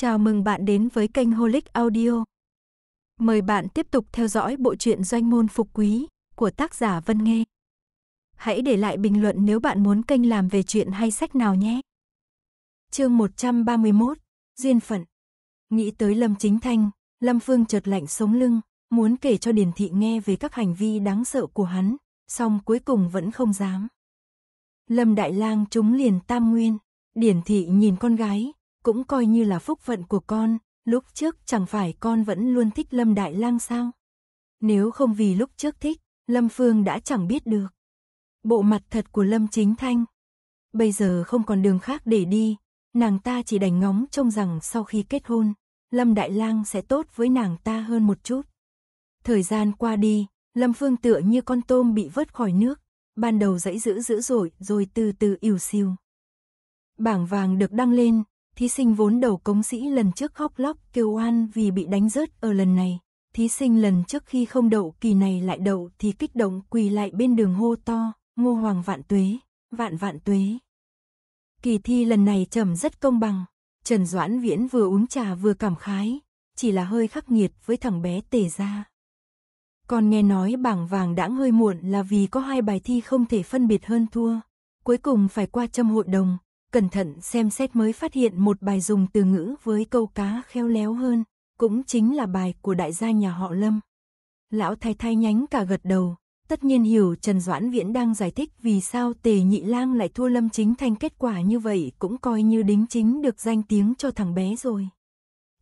Chào mừng bạn đến với kênh Holic Audio. Mời bạn tiếp tục theo dõi bộ truyện Doanh môn phục quý của tác giả Vân Nghê. Hãy để lại bình luận nếu bạn muốn kênh làm về chuyện hay sách nào nhé. Chương 131: Duyên phận. Nghĩ tới Lâm Chính Thanh, Lâm Phương chợt lạnh sống lưng, muốn kể cho Điền Thị nghe về các hành vi đáng sợ của hắn, song cuối cùng vẫn không dám. Lâm Đại Lang trúng liền Tam Nguyên, Điển Thị nhìn con gái, cũng coi như là phúc phận của con, lúc trước chẳng phải con vẫn luôn thích Lâm Đại Lang sao? Nếu không vì lúc trước thích, Lâm Phương đã chẳng biết được. Bộ mặt thật của Lâm Chính Thanh. Bây giờ không còn đường khác để đi, nàng ta chỉ đành ngóng trông rằng sau khi kết hôn, Lâm Đại Lang sẽ tốt với nàng ta hơn một chút. Thời gian qua đi, Lâm Phương tựa như con tôm bị vớt khỏi nước, ban đầu dãy dữ dữ dội rồi từ từ ỉu siêu. Bảng vàng được đăng lên, thí sinh vốn đầu công sĩ lần trước khóc lóc kêu oan vì bị đánh rớt ở lần này. Thí sinh lần trước khi không đậu kỳ này lại đậu thì kích động quỳ lại bên đường hô to, ngô hoàng vạn tuế, vạn vạn tuế. Kỳ thi lần này trầm rất công bằng, Trần Doãn Viễn vừa uống trà vừa cảm khái, chỉ là hơi khắc nghiệt với thằng bé tề ra. Còn nghe nói bảng vàng đã hơi muộn là vì có hai bài thi không thể phân biệt hơn thua, cuối cùng phải qua trăm hội đồng, cẩn thận xem xét mới phát hiện một bài dùng từ ngữ với câu cá khéo léo hơn, cũng chính là bài của đại gia nhà họ Lâm. Lão thái thái nhánh cả gật đầu, tất nhiên hiểu Trần Doãn Viễn đang giải thích vì sao Tề Nhị Lang lại thua Lâm Chính Thành kết quả như vậy cũng coi như đính chính được danh tiếng cho thằng bé rồi.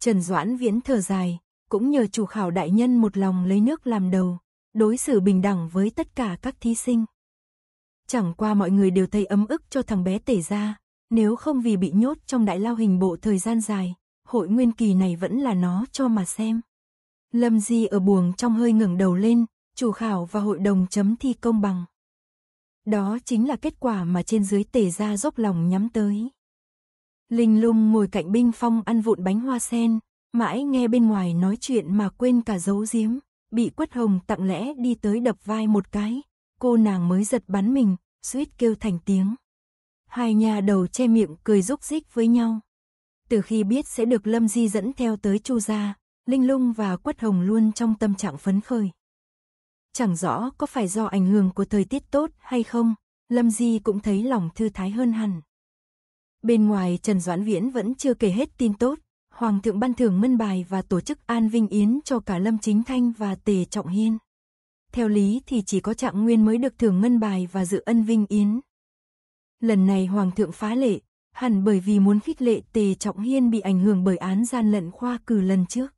Trần Doãn Viễn thở dài, cũng nhờ chủ khảo đại nhân một lòng lấy nước làm đầu, đối xử bình đẳng với tất cả các thí sinh. Chẳng qua mọi người đều thấy ấm ức cho thằng bé tể ra, nếu không vì bị nhốt trong đại lao hình bộ thời gian dài, hội nguyên kỳ này vẫn là nó cho mà xem. Lâm Di ở buồng trong hơi ngẩng đầu lên, chủ khảo và hội đồng chấm thi công bằng. Đó chính là kết quả mà trên dưới tề ra dốc lòng nhắm tới. Linh lung ngồi cạnh binh phong ăn vụn bánh hoa sen, mãi nghe bên ngoài nói chuyện mà quên cả dấu giếm, bị quất hồng tặng lẽ đi tới đập vai một cái, cô nàng mới giật bắn mình, suýt kêu thành tiếng hai nhà đầu che miệng cười rúc rích với nhau. Từ khi biết sẽ được Lâm Di dẫn theo tới Chu gia, Linh Lung và Quất Hồng luôn trong tâm trạng phấn khởi. Chẳng rõ có phải do ảnh hưởng của thời tiết tốt hay không, Lâm Di cũng thấy lòng thư thái hơn hẳn. Bên ngoài Trần Doãn Viễn vẫn chưa kể hết tin tốt, Hoàng thượng ban thưởng mân bài và tổ chức An Vinh Yến cho cả Lâm Chính Thanh và Tề Trọng Hiên. Theo lý thì chỉ có trạng nguyên mới được thưởng ngân bài và dự ân vinh yến, Lần này Hoàng thượng phá lệ, hẳn bởi vì muốn khích lệ Tề Trọng Hiên bị ảnh hưởng bởi án gian lận khoa cử lần trước.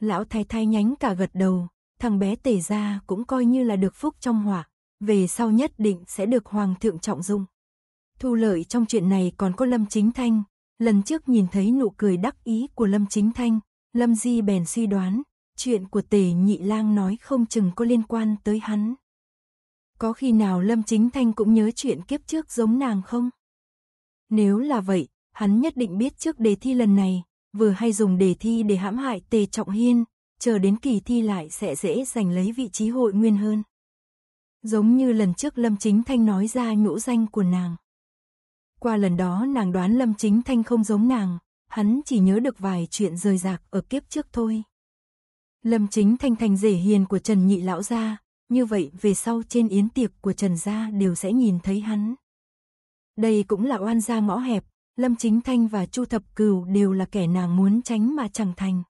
Lão thái thái nhánh cả gật đầu, thằng bé Tề gia cũng coi như là được phúc trong hỏa về sau nhất định sẽ được Hoàng thượng trọng dung Thu lợi trong chuyện này còn có Lâm Chính Thanh, lần trước nhìn thấy nụ cười đắc ý của Lâm Chính Thanh, Lâm Di bèn suy đoán, chuyện của Tề Nhị Lang nói không chừng có liên quan tới hắn. Có khi nào Lâm Chính Thanh cũng nhớ chuyện kiếp trước giống nàng không? Nếu là vậy, hắn nhất định biết trước đề thi lần này, vừa hay dùng đề thi để hãm hại Tề Trọng Hiên, chờ đến kỳ thi lại sẽ dễ giành lấy vị trí hội nguyên hơn. Giống như lần trước Lâm Chính Thanh nói ra nhũ danh của nàng. Qua lần đó nàng đoán Lâm Chính Thanh không giống nàng, hắn chỉ nhớ được vài chuyện rời rạc ở kiếp trước thôi. Lâm Chính Thanh thành rể hiền của Trần Nhị Lão gia, như vậy về sau trên yến tiệc của Trần Gia đều sẽ nhìn thấy hắn. Đây cũng là oan gia ngõ hẹp, Lâm Chính Thanh và Chu Thập Cừu đều là kẻ nàng muốn tránh mà chẳng thành.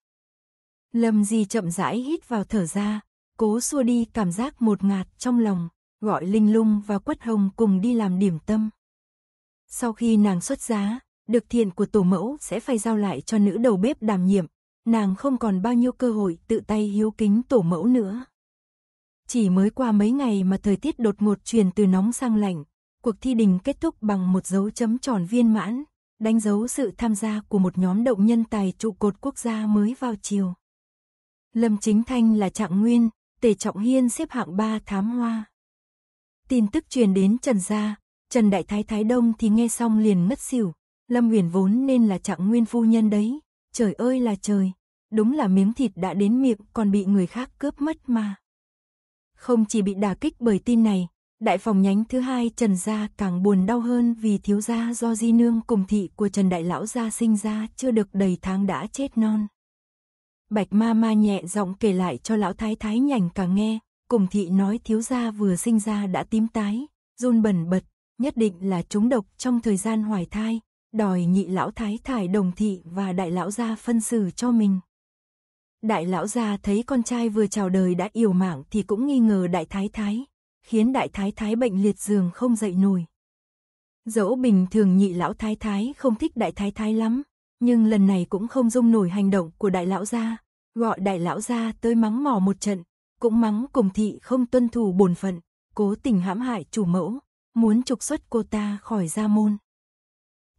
Lâm Di chậm rãi hít vào thở ra, cố xua đi cảm giác một ngạt trong lòng, gọi Linh Lung và Quất Hồng cùng đi làm điểm tâm. Sau khi nàng xuất giá, được thiện của tổ mẫu sẽ phải giao lại cho nữ đầu bếp đảm nhiệm, nàng không còn bao nhiêu cơ hội tự tay hiếu kính tổ mẫu nữa. Chỉ mới qua mấy ngày mà thời tiết đột ngột chuyển từ nóng sang lạnh, cuộc thi đình kết thúc bằng một dấu chấm tròn viên mãn, đánh dấu sự tham gia của một nhóm động nhân tài trụ cột quốc gia mới vào chiều. Lâm Chính Thanh là trạng nguyên, Tề Trọng Hiên xếp hạng 3 thám hoa. Tin tức truyền đến Trần Gia, Trần Đại Thái Thái Đông thì nghe xong liền ngất xỉu. Lâm Huyền vốn nên là trạng nguyên phu nhân đấy. Trời ơi là trời, đúng là miếng thịt đã đến miệng còn bị người khác cướp mất mà. Không chỉ bị đả kích bởi tin này, đại phòng nhánh thứ hai Trần Gia càng buồn đau hơn vì thiếu gia do di nương cùng thị của Trần Đại Lão Gia sinh ra chưa được đầy tháng đã chết non. Bạch ma ma nhẹ giọng kể lại cho lão thái thái nhảnh càng nghe, cùng thị nói thiếu gia vừa sinh ra đã tím tái, run bẩn bật, nhất định là trúng độc trong thời gian hoài thai, đòi nhị lão thái thải đồng thị và đại lão gia phân xử cho mình. Đại lão gia thấy con trai vừa chào đời đã yểu mạng thì cũng nghi ngờ đại thái thái, khiến đại thái thái bệnh liệt giường không dậy nổi. Dẫu bình thường nhị lão thái thái không thích đại thái thái lắm, nhưng lần này cũng không dung nổi hành động của đại lão gia, gọi đại lão gia tới mắng mỏ một trận, cũng mắng cùng thị không tuân thủ bổn phận, cố tình hãm hại chủ mẫu, muốn trục xuất cô ta khỏi gia môn.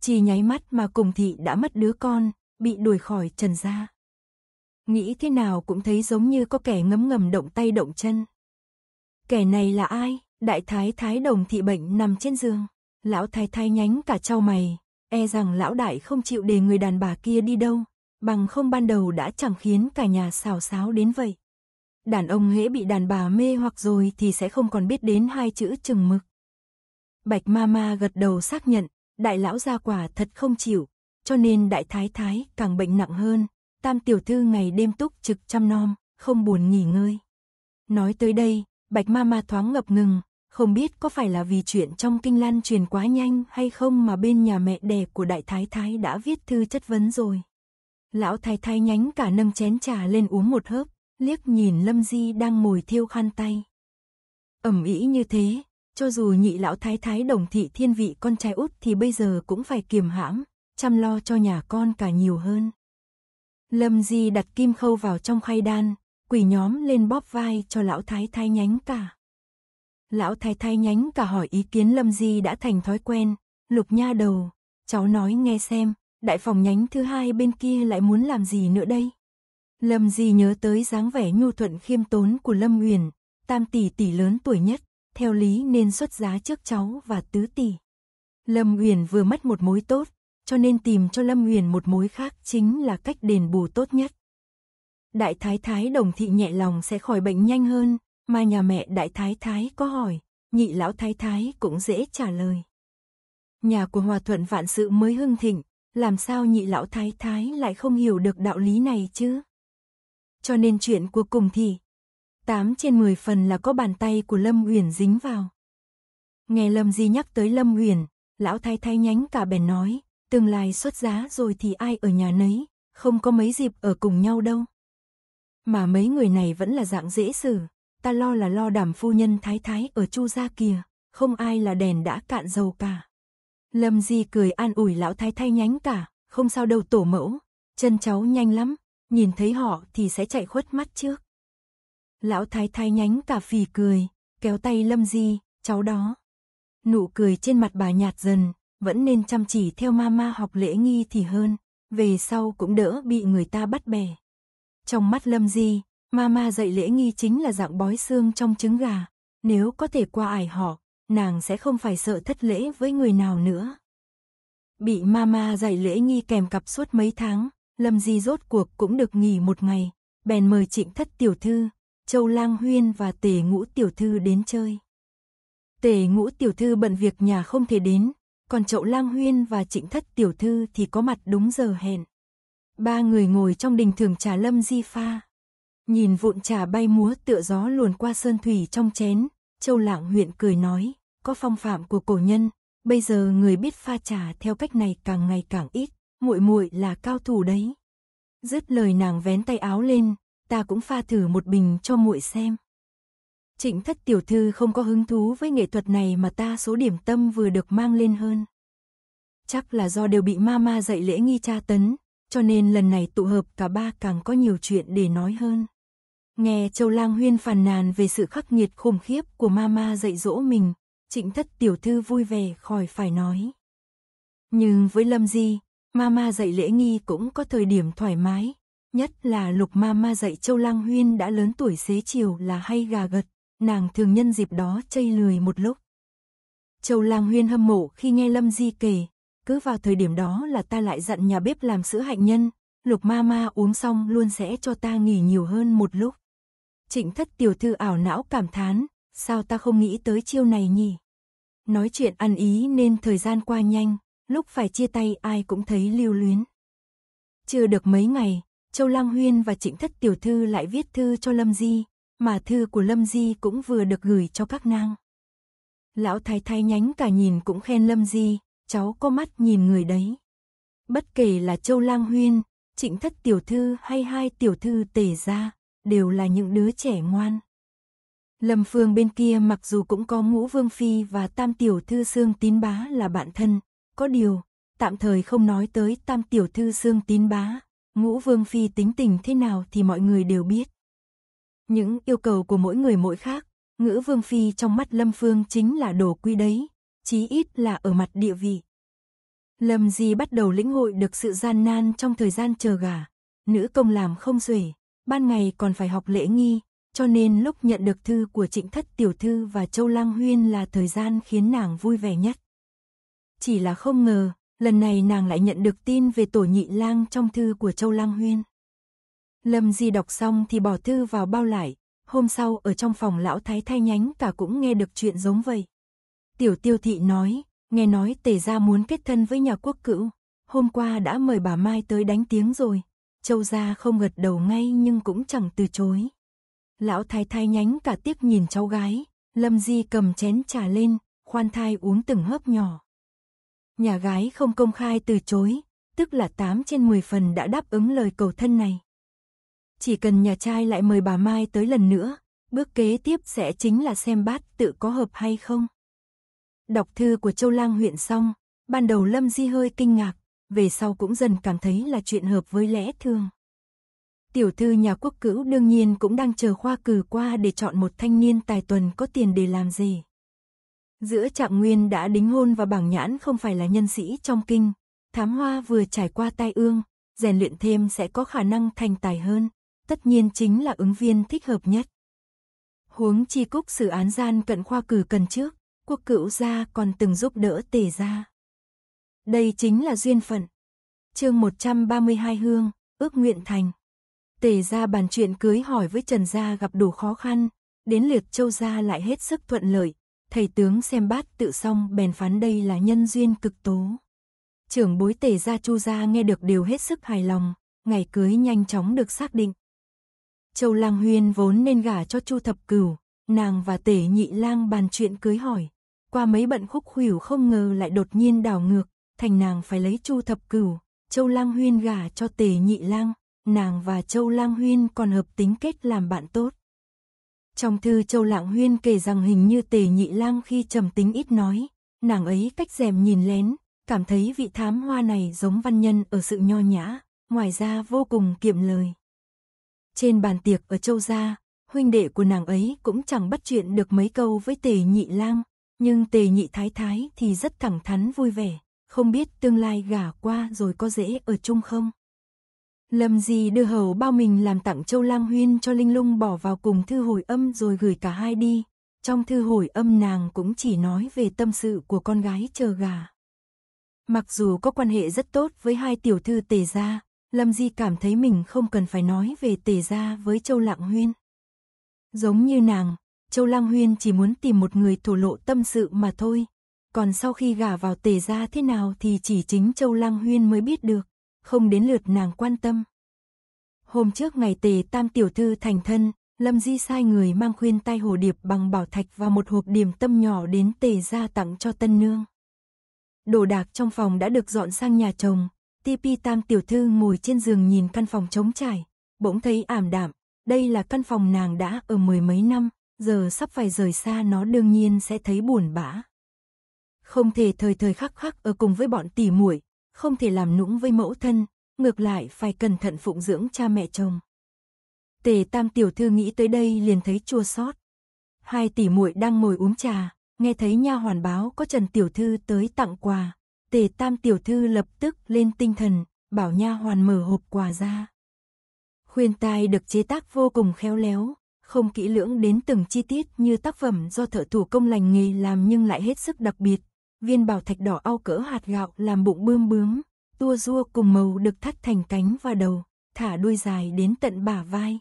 Chỉ nháy mắt mà cùng thị đã mất đứa con, bị đuổi khỏi trần gia. Nghĩ thế nào cũng thấy giống như có kẻ ngấm ngầm động tay động chân. Kẻ này là ai? Đại thái thái đồng thị bệnh nằm trên giường. Lão thái thái nhánh cả trao mày. E rằng lão đại không chịu để người đàn bà kia đi đâu. Bằng không ban đầu đã chẳng khiến cả nhà xào xáo đến vậy. Đàn ông hễ bị đàn bà mê hoặc rồi thì sẽ không còn biết đến hai chữ chừng mực. Bạch Mama gật đầu xác nhận, đại lão ra quả thật không chịu, cho nên đại thái thái càng bệnh nặng hơn, tam tiểu thư ngày đêm túc trực chăm nom, không buồn nghỉ ngơi. Nói tới đây, bạch ma ma thoáng ngập ngừng, không biết có phải là vì chuyện trong kinh lan truyền quá nhanh hay không mà bên nhà mẹ đẻ của đại thái thái đã viết thư chất vấn rồi. Lão thái thái nhánh cả nâng chén trà lên uống một hớp, liếc nhìn Lâm Di đang ngồi thiêu khăn tay. Ẩm ý như thế, cho dù nhị lão thái thái đồng thị thiên vị con trai út thì bây giờ cũng phải kiềm hãm, chăm lo cho nhà con cả nhiều hơn. Lâm Di đặt kim khâu vào trong khay đan, quỷ nhóm lên bóp vai cho lão thái thái nhánh cả. Lão thái thái nhánh cả hỏi ý kiến Lâm Di đã thành thói quen, lục nha đầu, cháu nói nghe xem, đại phòng nhánh thứ hai bên kia lại muốn làm gì nữa đây? Lâm Di nhớ tới dáng vẻ nhu thuận khiêm tốn của Lâm Uyển, tam tỷ tỷ lớn tuổi nhất, theo lý nên xuất giá trước cháu và tứ tỷ. Lâm Uyển vừa mất một mối tốt, cho nên tìm cho Lâm Huyền một mối khác chính là cách đền bù tốt nhất. Đại thái thái đồng thị nhẹ lòng sẽ khỏi bệnh nhanh hơn, mà nhà mẹ đại thái thái có hỏi, nhị lão thái thái cũng dễ trả lời. Nhà của Hòa Thuận vạn sự mới hưng thịnh, làm sao nhị lão thái thái lại không hiểu được đạo lý này chứ? Cho nên chuyện cuối cùng thì 8 trên 10 phần là có bàn tay của Lâm Uyển dính vào. Nghe Lâm Di nhắc tới Lâm Uyển, lão thái thái nhánh cả bèn nói, tương lai xuất giá rồi thì ai ở nhà nấy, không có mấy dịp ở cùng nhau đâu. Mà mấy người này vẫn là dạng dễ xử, ta lo là lo đảm phu nhân thái thái ở chu gia kìa, không ai là đèn đã cạn dầu cả. Lâm Di cười an ủi lão thái thay nhánh cả, không sao đâu tổ mẫu, chân cháu nhanh lắm, nhìn thấy họ thì sẽ chạy khuất mắt trước. Lão thái thay nhánh cả phì cười, kéo tay Lâm Di, cháu đó. Nụ cười trên mặt bà nhạt dần, vẫn nên chăm chỉ theo mama học lễ nghi thì hơn, về sau cũng đỡ bị người ta bắt bẻ. Trong mắt Lâm Di, mama dạy lễ nghi chính là dạng bói xương trong trứng gà, nếu có thể qua ải họ, nàng sẽ không phải sợ thất lễ với người nào nữa. Bị mama dạy lễ nghi kèm cặp suốt mấy tháng, Lâm Di rốt cuộc cũng được nghỉ một ngày, bèn mời trịnh thất tiểu thư, Châu Lang Huyên và Tề Ngũ tiểu thư đến chơi. Tề Ngũ tiểu thư bận việc nhà không thể đến, còn chậu lang huyên và trịnh thất tiểu thư thì có mặt đúng giờ hẹn. Ba người ngồi trong đình thường trà lâm di pha. Nhìn vụn trà bay múa tựa gió luồn qua sơn thủy trong chén, châu lạng huyện cười nói, có phong phạm của cổ nhân, bây giờ người biết pha trà theo cách này càng ngày càng ít, muội muội là cao thủ đấy. Dứt lời nàng vén tay áo lên, ta cũng pha thử một bình cho muội xem. Trịnh thất tiểu thư không có hứng thú với nghệ thuật này mà ta số điểm tâm vừa được mang lên hơn. Chắc là do đều bị mama dạy lễ nghi tra tấn, cho nên lần này tụ hợp cả ba càng có nhiều chuyện để nói hơn. Nghe Châu Lang Huyên phàn nàn về sự khắc nghiệt khủng khiếp của mama dạy dỗ mình, trịnh thất tiểu thư vui vẻ khỏi phải nói. Nhưng với Lâm Di, mama dạy lễ nghi cũng có thời điểm thoải mái, nhất là lục mama dạy Châu Lang Huyên đã lớn tuổi xế chiều là hay gà gật nàng thường nhân dịp đó chây lười một lúc. Châu Lang Huyên hâm mộ khi nghe Lâm Di kể, cứ vào thời điểm đó là ta lại dặn nhà bếp làm sữa hạnh nhân, lục ma ma uống xong luôn sẽ cho ta nghỉ nhiều hơn một lúc. Trịnh thất tiểu thư ảo não cảm thán, sao ta không nghĩ tới chiêu này nhỉ? Nói chuyện ăn ý nên thời gian qua nhanh, lúc phải chia tay ai cũng thấy lưu luyến. Chưa được mấy ngày, Châu Lang Huyên và Trịnh Thất Tiểu Thư lại viết thư cho Lâm Di, mà thư của Lâm Di cũng vừa được gửi cho các nàng. Lão thái thái nhánh cả nhìn cũng khen Lâm Di, cháu có mắt nhìn người đấy. Bất kể là Châu Lang Huyên, Trịnh Thất Tiểu Thư hay hai Tiểu Thư tề gia đều là những đứa trẻ ngoan. Lâm Phương bên kia mặc dù cũng có Ngũ Vương Phi và Tam Tiểu Thư Sương Tín Bá là bạn thân, có điều, tạm thời không nói tới Tam Tiểu Thư Sương Tín Bá, Ngũ Vương Phi tính tình thế nào thì mọi người đều biết. Những yêu cầu của mỗi người mỗi khác, ngữ vương phi trong mắt Lâm Phương chính là đồ quy đấy, chí ít là ở mặt địa vị. Lâm Di bắt đầu lĩnh hội được sự gian nan trong thời gian chờ gà nữ công làm không xuể, ban ngày còn phải học lễ nghi, cho nên lúc nhận được thư của Trịnh Thất Tiểu Thư và Châu Lăng Huyên là thời gian khiến nàng vui vẻ nhất. Chỉ là không ngờ, lần này nàng lại nhận được tin về tổ nhị lang trong thư của Châu Lăng Huyên. Lâm Di đọc xong thì bỏ thư vào bao lại, hôm sau ở trong phòng lão thái thay nhánh cả cũng nghe được chuyện giống vậy. Tiểu tiêu thị nói, nghe nói tề gia muốn kết thân với nhà quốc cữu, hôm qua đã mời bà Mai tới đánh tiếng rồi, châu gia không gật đầu ngay nhưng cũng chẳng từ chối. Lão thái thay nhánh cả tiếc nhìn cháu gái, Lâm Di cầm chén trà lên, khoan thai uống từng hớp nhỏ. Nhà gái không công khai từ chối, tức là 8 trên 10 phần đã đáp ứng lời cầu thân này chỉ cần nhà trai lại mời bà Mai tới lần nữa, bước kế tiếp sẽ chính là xem bát tự có hợp hay không. Đọc thư của Châu Lang huyện xong, ban đầu Lâm Di hơi kinh ngạc, về sau cũng dần cảm thấy là chuyện hợp với lẽ thường. Tiểu thư nhà quốc cữu đương nhiên cũng đang chờ khoa cử qua để chọn một thanh niên tài tuần có tiền để làm gì. Giữa trạng nguyên đã đính hôn và bảng nhãn không phải là nhân sĩ trong kinh, thám hoa vừa trải qua tai ương, rèn luyện thêm sẽ có khả năng thành tài hơn, tất nhiên chính là ứng viên thích hợp nhất. Huống chi cúc xử án gian cận khoa cử cần trước, quốc cửu gia còn từng giúp đỡ tề gia. Đây chính là duyên phận. Chương 132 Hương, ước nguyện thành. Tề gia bàn chuyện cưới hỏi với Trần gia gặp đủ khó khăn, đến liệt châu gia lại hết sức thuận lợi. Thầy tướng xem bát tự xong bèn phán đây là nhân duyên cực tố. Trưởng bối tề gia chu gia nghe được đều hết sức hài lòng, ngày cưới nhanh chóng được xác định. Châu Lang Huyên vốn nên gả cho Chu Thập Cửu, nàng và Tể Nhị Lang bàn chuyện cưới hỏi, qua mấy bận khúc khuỷu không ngờ lại đột nhiên đảo ngược, thành nàng phải lấy Chu Thập Cửu, Châu Lang Huyên gả cho Tề Nhị Lang, nàng và Châu Lang Huyên còn hợp tính kết làm bạn tốt. Trong thư Châu Lạng Huyên kể rằng hình như Tề Nhị Lang khi trầm tính ít nói, nàng ấy cách dèm nhìn lén, cảm thấy vị thám hoa này giống văn nhân ở sự nho nhã, ngoài ra vô cùng kiệm lời. Trên bàn tiệc ở châu gia, huynh đệ của nàng ấy cũng chẳng bắt chuyện được mấy câu với tề nhị lang, nhưng tề nhị thái thái thì rất thẳng thắn vui vẻ, không biết tương lai gả qua rồi có dễ ở chung không. Lâm Di đưa hầu bao mình làm tặng Châu Lang Huyên cho Linh Lung bỏ vào cùng thư hồi âm rồi gửi cả hai đi. Trong thư hồi âm nàng cũng chỉ nói về tâm sự của con gái chờ gà. Mặc dù có quan hệ rất tốt với hai tiểu thư tề gia, Lâm Di cảm thấy mình không cần phải nói về tề gia với Châu Lạng Huyên. Giống như nàng, Châu Lạng Huyên chỉ muốn tìm một người thổ lộ tâm sự mà thôi. Còn sau khi gả vào tề gia thế nào thì chỉ chính Châu Lạng Huyên mới biết được, không đến lượt nàng quan tâm. Hôm trước ngày tề tam tiểu thư thành thân, Lâm Di sai người mang khuyên tai hồ điệp bằng bảo thạch và một hộp điểm tâm nhỏ đến tề gia tặng cho tân nương. Đồ đạc trong phòng đã được dọn sang nhà chồng, Tipi Tam tiểu thư ngồi trên giường nhìn căn phòng trống trải, bỗng thấy ảm đạm, đây là căn phòng nàng đã ở mười mấy năm, giờ sắp phải rời xa nó đương nhiên sẽ thấy buồn bã. Không thể thời thời khắc khắc ở cùng với bọn tỷ muội, không thể làm nũng với mẫu thân, ngược lại phải cẩn thận phụng dưỡng cha mẹ chồng. Tề Tam tiểu thư nghĩ tới đây liền thấy chua xót. Hai tỷ muội đang ngồi uống trà, nghe thấy nha hoàn báo có Trần tiểu thư tới tặng quà, Tề Tam tiểu thư lập tức lên tinh thần, bảo nha hoàn mở hộp quà ra. Khuyên tai được chế tác vô cùng khéo léo, không kỹ lưỡng đến từng chi tiết như tác phẩm do thợ thủ công lành nghề làm nhưng lại hết sức đặc biệt. Viên bảo thạch đỏ ao cỡ hạt gạo làm bụng bươm bướm, tua rua cùng màu được thắt thành cánh và đầu, thả đuôi dài đến tận bả vai.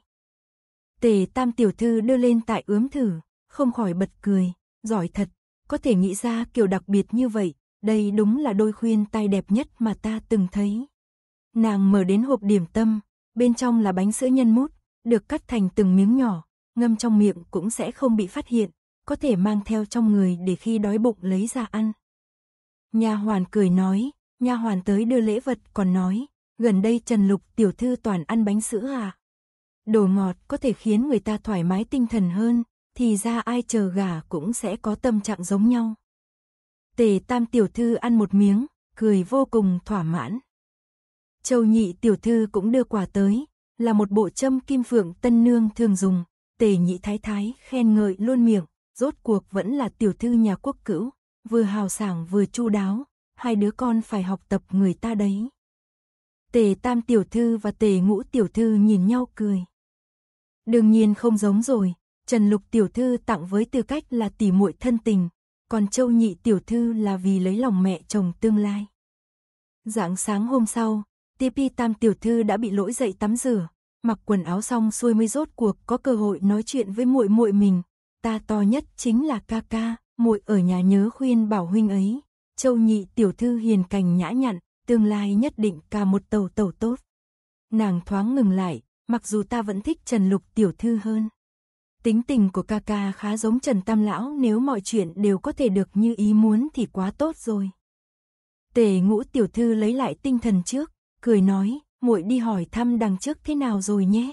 Tề tam tiểu thư đưa lên tại ướm thử, không khỏi bật cười, giỏi thật, có thể nghĩ ra kiểu đặc biệt như vậy, đây đúng là đôi khuyên tai đẹp nhất mà ta từng thấy. Nàng mở đến hộp điểm tâm, bên trong là bánh sữa nhân mút, được cắt thành từng miếng nhỏ, ngâm trong miệng cũng sẽ không bị phát hiện, có thể mang theo trong người để khi đói bụng lấy ra ăn. Nhà hoàn cười nói, nhà hoàn tới đưa lễ vật còn nói, gần đây Trần Lục tiểu thư toàn ăn bánh sữa à? Đồ ngọt có thể khiến người ta thoải mái tinh thần hơn, thì ra ai chờ gà cũng sẽ có tâm trạng giống nhau. Tề tam tiểu thư ăn một miếng, cười vô cùng thỏa mãn. Châu nhị tiểu thư cũng đưa quà tới, là một bộ châm kim phượng tân nương thường dùng. Tề nhị thái thái khen ngợi luôn miệng, rốt cuộc vẫn là tiểu thư nhà quốc cữu, vừa hào sảng vừa chu đáo, hai đứa con phải học tập người ta đấy. Tề tam tiểu thư và tề ngũ tiểu thư nhìn nhau cười. Đương nhiên không giống rồi, Trần Lục tiểu thư tặng với tư cách là tỷ muội thân tình, còn châu nhị tiểu thư là vì lấy lòng mẹ chồng tương lai. Dạng sáng hôm sau, TP tam tiểu thư đã bị lỗi dậy tắm rửa, mặc quần áo xong xuôi mới rốt cuộc có cơ hội nói chuyện với muội muội mình. Ta to nhất chính là ca ca, muội ở nhà nhớ khuyên bảo huynh ấy. Châu nhị tiểu thư hiền cảnh nhã nhặn, tương lai nhất định cả một tàu tàu tốt. Nàng thoáng ngừng lại, mặc dù ta vẫn thích Trần Lục tiểu thư hơn. Tính tình của ca ca khá giống Trần Tam Lão nếu mọi chuyện đều có thể được như ý muốn thì quá tốt rồi. Tề ngũ tiểu thư lấy lại tinh thần trước, cười nói, muội đi hỏi thăm đằng trước thế nào rồi nhé.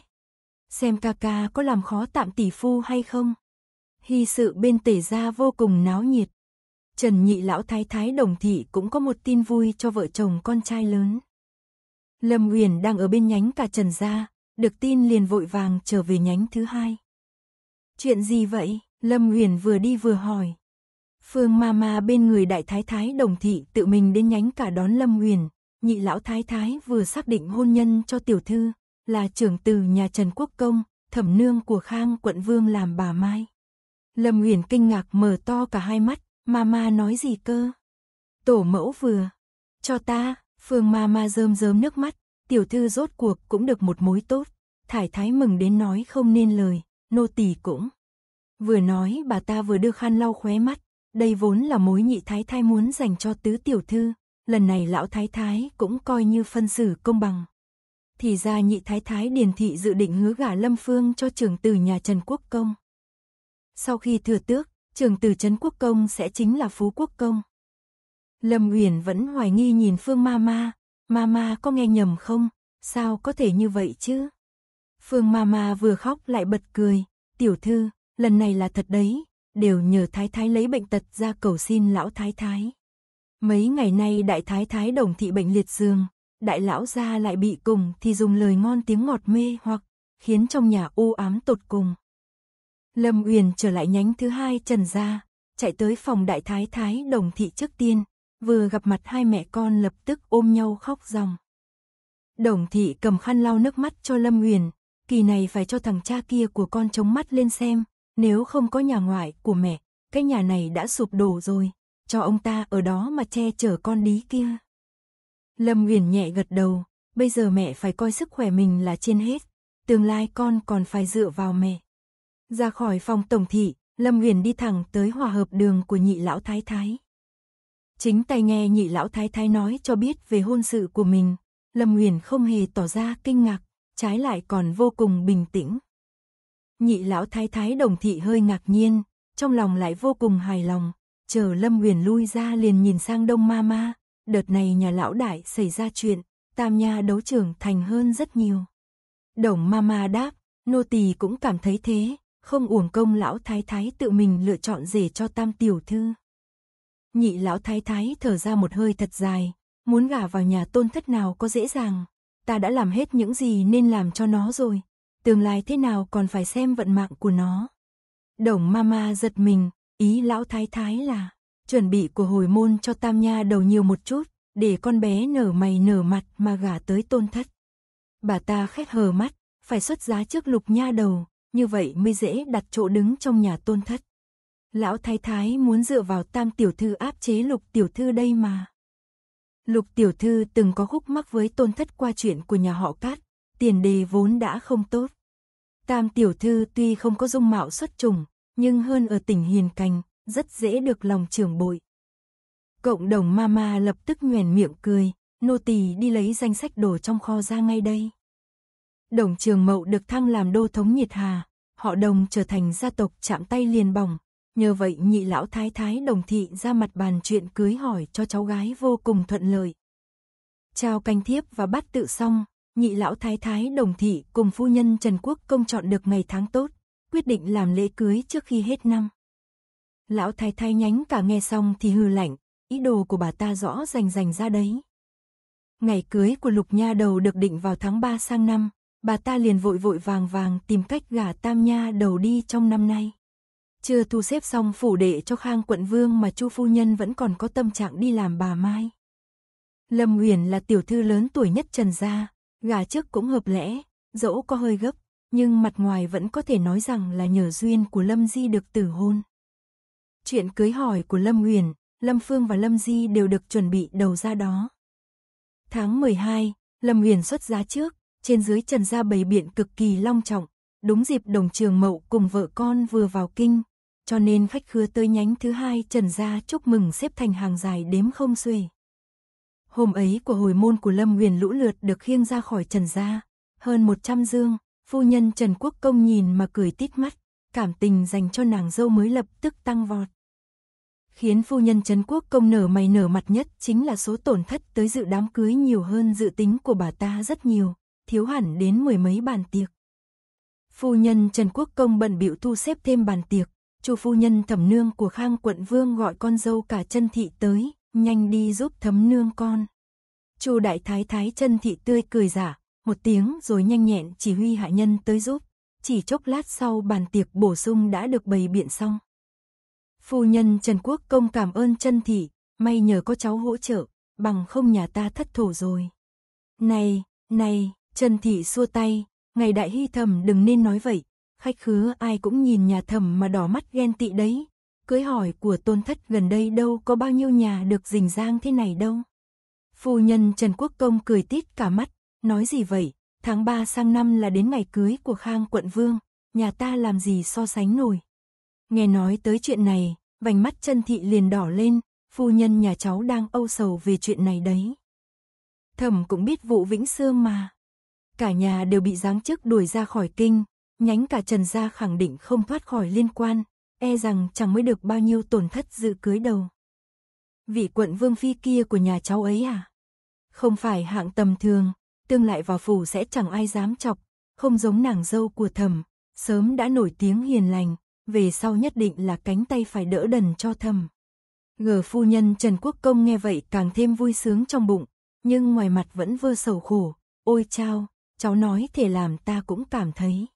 Xem ca ca có làm khó tạm tỷ phu hay không. Hy sự bên tề gia vô cùng náo nhiệt. Trần nhị lão thái thái đồng thị cũng có một tin vui cho vợ chồng con trai lớn. Lâm Uyển đang ở bên nhánh cả Trần gia, được tin liền vội vàng trở về nhánh thứ hai. Chuyện gì vậy? Lâm Uyển vừa đi vừa hỏi. Phương Mama bên người đại thái thái đồng thị tự mình đến nhánh cả đón Lâm Uyển, nhị lão thái thái vừa xác định hôn nhân cho tiểu thư, là trưởng từ nhà Trần Quốc Công, thẩm nương của Khang quận vương làm bà Mai. Lâm Uyển kinh ngạc mở to cả hai mắt, Mama nói gì cơ? Tổ mẫu vừa, cho ta, Phương Mama rơm rớm nước mắt, tiểu thư rốt cuộc cũng được một mối tốt, Thái thái mừng đến nói không nên lời nô tỳ cũng. Vừa nói bà ta vừa đưa khăn lau khóe mắt, đây vốn là mối nhị thái thái muốn dành cho tứ tiểu thư, lần này lão thái thái cũng coi như phân xử công bằng. Thì ra nhị thái thái điền thị dự định hứa gả lâm phương cho trường tử nhà Trần Quốc Công. Sau khi thừa tước, trường tử Trần Quốc Công sẽ chính là Phú Quốc Công. Lâm Uyển vẫn hoài nghi nhìn Phương Ma Ma, Ma Ma có nghe nhầm không, sao có thể như vậy chứ? Phương Mama vừa khóc lại bật cười, tiểu thư, lần này là thật đấy, đều nhờ thái thái lấy bệnh tật ra cầu xin lão thái thái. Mấy ngày nay đại thái thái đồng thị bệnh liệt giường, đại lão gia lại bị cùng thì dùng lời ngon tiếng ngọt mê hoặc, khiến trong nhà u ám tột cùng. Lâm Uyển trở lại nhánh thứ hai Trần gia, chạy tới phòng đại thái thái đồng thị trước tiên, vừa gặp mặt hai mẹ con lập tức ôm nhau khóc ròng. Đồng thị cầm khăn lau nước mắt cho Lâm Uyển, kỳ này phải cho thằng cha kia của con chống mắt lên xem, nếu không có nhà ngoại của mẹ, cái nhà này đã sụp đổ rồi, cho ông ta ở đó mà che chở con lý kia. Lâm Uyển nhẹ gật đầu, bây giờ mẹ phải coi sức khỏe mình là trên hết, tương lai con còn phải dựa vào mẹ. Ra khỏi phòng tổng thị, Lâm Uyển đi thẳng tới hòa hợp đường của nhị lão thái thái. Chính tay nghe nhị lão thái thái nói cho biết về hôn sự của mình, Lâm Uyển không hề tỏ ra kinh ngạc trái lại còn vô cùng bình tĩnh. Nhị lão thái thái đồng thị hơi ngạc nhiên, trong lòng lại vô cùng hài lòng, chờ Lâm Huyền lui ra liền nhìn sang Đông Ma Ma, đợt này nhà lão đại xảy ra chuyện, tam nha đấu trường thành hơn rất nhiều. Đồng Ma Ma đáp, nô tỳ cũng cảm thấy thế, không uổng công lão thái thái tự mình lựa chọn rể cho tam tiểu thư. Nhị lão thái thái thở ra một hơi thật dài, muốn gả vào nhà tôn thất nào có dễ dàng, ta đã làm hết những gì nên làm cho nó rồi, tương lai thế nào còn phải xem vận mạng của nó. Đồng mama giật mình, ý lão thái thái là chuẩn bị của hồi môn cho tam nha đầu nhiều một chút, để con bé nở mày nở mặt mà gả tới tôn thất. Bà ta khép hờ mắt, phải xuất giá trước lục nha đầu, như vậy mới dễ đặt chỗ đứng trong nhà tôn thất. Lão thái thái muốn dựa vào tam tiểu thư áp chế lục tiểu thư đây mà. Lục tiểu thư từng có khúc mắc với tôn thất qua chuyện của nhà họ Cát, tiền đề vốn đã không tốt. Tam tiểu thư tuy không có dung mạo xuất trùng, nhưng hơn ở tỉnh Hiền Cành, rất dễ được lòng trưởng bội. Cộng đồng mama lập tức nhoèn miệng cười, nô tỳ đi lấy danh sách đồ trong kho ra ngay đây. Đồng trường mậu được thăng làm đô thống nhiệt hà, họ đồng trở thành gia tộc chạm tay liền bỏng, Nhờ vậy nhị lão thái thái đồng thị ra mặt bàn chuyện cưới hỏi cho cháu gái vô cùng thuận lợi. Trao canh thiếp và bắt tự xong, nhị lão thái thái đồng thị cùng phu nhân Trần Quốc công chọn được ngày tháng tốt, quyết định làm lễ cưới trước khi hết năm. Lão thái thái nhánh cả nghe xong thì hư lạnh, ý đồ của bà ta rõ rành rành ra đấy. Ngày cưới của lục nha đầu được định vào tháng 3 sang năm, bà ta liền vội vội vàng vàng tìm cách gả tam nha đầu đi trong năm nay. Chưa thu xếp xong phủ đệ cho Khang quận vương mà Chu phu nhân vẫn còn có tâm trạng đi làm bà Mai. Lâm Uyển là tiểu thư lớn tuổi nhất Trần gia, gả trước cũng hợp lẽ, dẫu có hơi gấp, nhưng mặt ngoài vẫn có thể nói rằng là nhờ duyên của Lâm Di được tử hôn. Chuyện cưới hỏi của Lâm Uyển, Lâm Phương và Lâm Di đều được chuẩn bị đầu ra đó. Tháng 12, Lâm Uyển xuất giá trước, trên dưới Trần gia bày biện cực kỳ long trọng, đúng dịp đồng trường mậu cùng vợ con vừa vào kinh, cho nên khách khứa tới nhánh thứ hai Trần Gia chúc mừng xếp thành hàng dài đếm không xuể. Hôm ấy của hồi môn của Lâm Huyền lũ lượt được khiêng ra khỏi Trần Gia, hơn 100 dương, phu nhân Trần Quốc Công nhìn mà cười tít mắt, cảm tình dành cho nàng dâu mới lập tức tăng vọt. Khiến phu nhân Trần Quốc Công nở mày nở mặt nhất chính là số tổn thất tới dự đám cưới nhiều hơn dự tính của bà ta rất nhiều, thiếu hẳn đến mười mấy bàn tiệc. Phu nhân Trần Quốc Công bận bịu thu xếp thêm bàn tiệc, Chu phu nhân thẩm nương của Khang quận vương gọi con dâu cả chân thị tới, nhanh đi giúp thấm nương con. Chu đại thái thái chân thị tươi cười giả, một tiếng rồi nhanh nhẹn chỉ huy hạ nhân tới giúp, chỉ chốc lát sau bàn tiệc bổ sung đã được bày biện xong. Phu nhân Trần Quốc công cảm ơn chân thị, may nhờ có cháu hỗ trợ, bằng không nhà ta thất thổ rồi. Này, này, chân Thị xua tay, ngày đại hy thầm đừng nên nói vậy, Khách khứa ai cũng nhìn nhà thẩm mà đỏ mắt ghen tị đấy. Cưới hỏi của tôn thất gần đây đâu có bao nhiêu nhà được rình rang thế này đâu. Phu nhân Trần Quốc Công cười tít cả mắt, nói gì vậy, tháng 3 sang năm là đến ngày cưới của Khang quận Vương, nhà ta làm gì so sánh nổi. Nghe nói tới chuyện này, vành mắt chân thị liền đỏ lên, phu nhân nhà cháu đang âu sầu về chuyện này đấy. Thẩm cũng biết vụ Vĩnh xưa mà. Cả nhà đều bị giáng chức đuổi ra khỏi kinh, nhánh cả Trần gia khẳng định không thoát khỏi liên quan, e rằng chẳng mới được bao nhiêu tổn thất dự cưới đầu. Vị quận vương phi kia của nhà cháu ấy à? Không phải hạng tầm thường, tương lại vào phủ sẽ chẳng ai dám chọc, không giống nàng dâu của thầm, sớm đã nổi tiếng hiền lành, về sau nhất định là cánh tay phải đỡ đần cho thầm. Ngờ phu nhân Trần Quốc Công nghe vậy càng thêm vui sướng trong bụng, nhưng ngoài mặt vẫn vơ sầu khổ, ôi chao, cháu nói thể làm ta cũng cảm thấy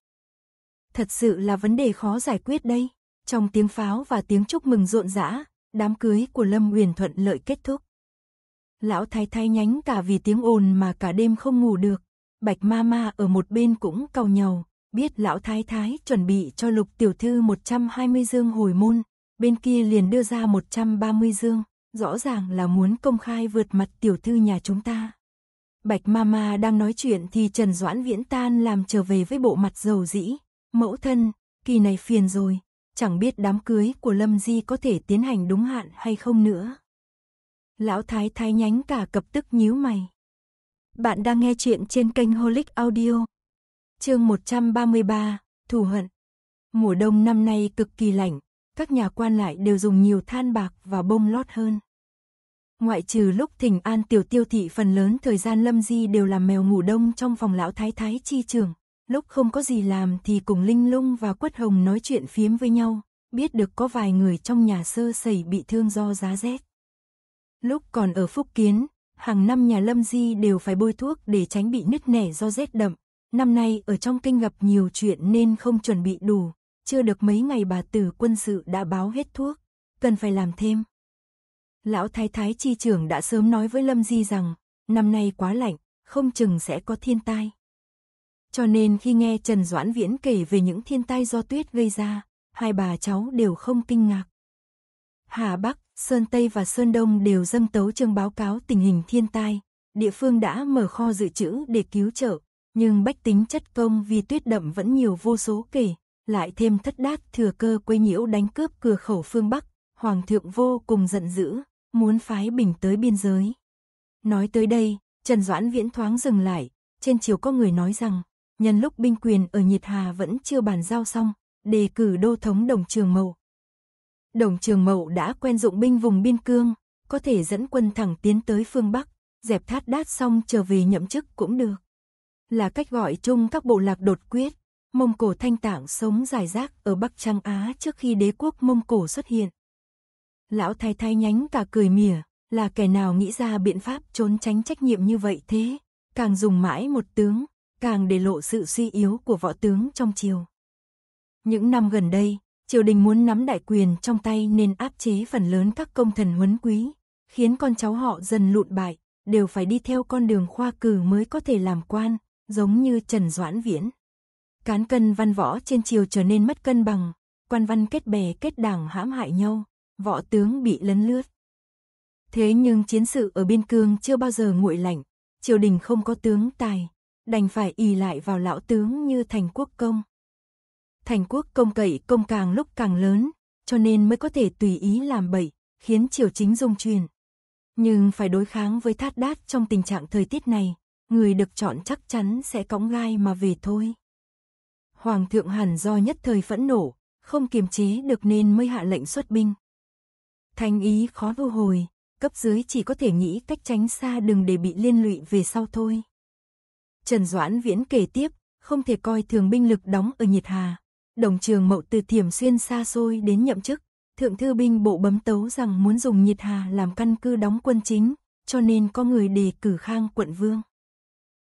thật sự là vấn đề khó giải quyết đây. Trong tiếng pháo và tiếng chúc mừng rộn rã, đám cưới của Lâm Uyển thuận lợi kết thúc. Lão thái thái nhánh cả vì tiếng ồn mà cả đêm không ngủ được. Bạch ma ma ở một bên cũng cầu nhầu, biết lão thái thái chuẩn bị cho lục tiểu thư 120 dương hồi môn, bên kia liền đưa ra 130 dương, rõ ràng là muốn công khai vượt mặt tiểu thư nhà chúng ta. Bạch ma ma đang nói chuyện thì Trần Doãn Viễn tan làm trở về với bộ mặt dầu dĩ, Mẫu thân, kỳ này phiền rồi, chẳng biết đám cưới của Lâm Di có thể tiến hành đúng hạn hay không nữa. Lão Thái Thái nhánh cả cập tức nhíu mày. Bạn đang nghe chuyện trên kênh Holic Audio. Chương 133, Thù hận. Mùa đông năm nay cực kỳ lạnh, các nhà quan lại đều dùng nhiều than bạc và bông lót hơn. Ngoại trừ lúc thỉnh an tiểu tiêu thị phần lớn thời gian Lâm Di đều làm mèo ngủ đông trong phòng lão thái thái chi trường. Lúc không có gì làm thì cùng Linh Lung và Quất Hồng nói chuyện phiếm với nhau, biết được có vài người trong nhà sơ sẩy bị thương do giá rét. Lúc còn ở Phúc Kiến, hàng năm nhà Lâm Di đều phải bôi thuốc để tránh bị nứt nẻ do rét đậm. Năm nay ở trong kinh gặp nhiều chuyện nên không chuẩn bị đủ, chưa được mấy ngày bà tử quân sự đã báo hết thuốc, cần phải làm thêm. Lão Thái Thái Chi trưởng đã sớm nói với Lâm Di rằng, năm nay quá lạnh, không chừng sẽ có thiên tai. Cho nên khi nghe Trần Doãn Viễn kể về những thiên tai do tuyết gây ra, hai bà cháu đều không kinh ngạc. Hà Bắc, Sơn Tây và Sơn Đông đều dâng tấu chương báo cáo tình hình thiên tai. Địa phương đã mở kho dự trữ để cứu trợ, nhưng bách tính chất công vì tuyết đậm vẫn nhiều vô số kể. Lại thêm thất đát thừa cơ quấy nhiễu đánh cướp cửa khẩu phương Bắc, Hoàng thượng vô cùng giận dữ, muốn phái bình tới biên giới. Nói tới đây, Trần Doãn Viễn thoáng dừng lại, trên chiều có người nói rằng, nhân lúc binh quyền ở Nhiệt Hà vẫn chưa bàn giao xong, đề cử đô thống Đồng Trường Mậu. Đồng Trường Mậu đã quen dụng binh vùng biên cương, có thể dẫn quân thẳng tiến tới phương Bắc, dẹp thát đát xong trở về nhậm chức cũng được. Là cách gọi chung các bộ lạc đột quyết, Mông Cổ Thanh Tạng sống dài rác ở Bắc Trăng Á trước khi đế quốc Mông Cổ xuất hiện. Lão thái thái nhánh cả cười mỉa, là kẻ nào nghĩ ra biện pháp trốn tránh trách nhiệm như vậy thế, càng dùng mãi một tướng, càng để lộ sự suy yếu của võ tướng trong triều. Những năm gần đây, triều đình muốn nắm đại quyền trong tay nên áp chế phần lớn các công thần huấn quý, khiến con cháu họ dần lụn bại, đều phải đi theo con đường khoa cử mới có thể làm quan, giống như Trần Doãn Viễn. Cán cân văn võ trên triều trở nên mất cân bằng, quan văn kết bè kết đảng hãm hại nhau, võ tướng bị lấn lướt. Thế nhưng chiến sự ở biên cương chưa bao giờ nguội lạnh, triều đình không có tướng tài, đành phải ì lại vào lão tướng như thành quốc công. Thành quốc công cậy công càng lúc càng lớn, cho nên mới có thể tùy ý làm bậy, khiến triều chính dung truyền. Nhưng phải đối kháng với thát đát trong tình trạng thời tiết này, người được chọn chắc chắn sẽ cõng gai mà về thôi. Hoàng thượng hẳn do nhất thời phẫn nổ, không kiềm chế được nên mới hạ lệnh xuất binh. Thanh ý khó vô hồi, cấp dưới chỉ có thể nghĩ cách tránh xa đừng để bị liên lụy về sau thôi. Trần Doãn Viễn kể tiếp, không thể coi thường binh lực đóng ở Nhiệt Hà. Đồng trường mậu từ Thiểm Xuyên xa xôi đến nhậm chức, Thượng Thư Binh Bộ bấm tấu rằng muốn dùng Nhiệt Hà làm căn cứ đóng quân chính, cho nên có người đề cử Khang Quận Vương.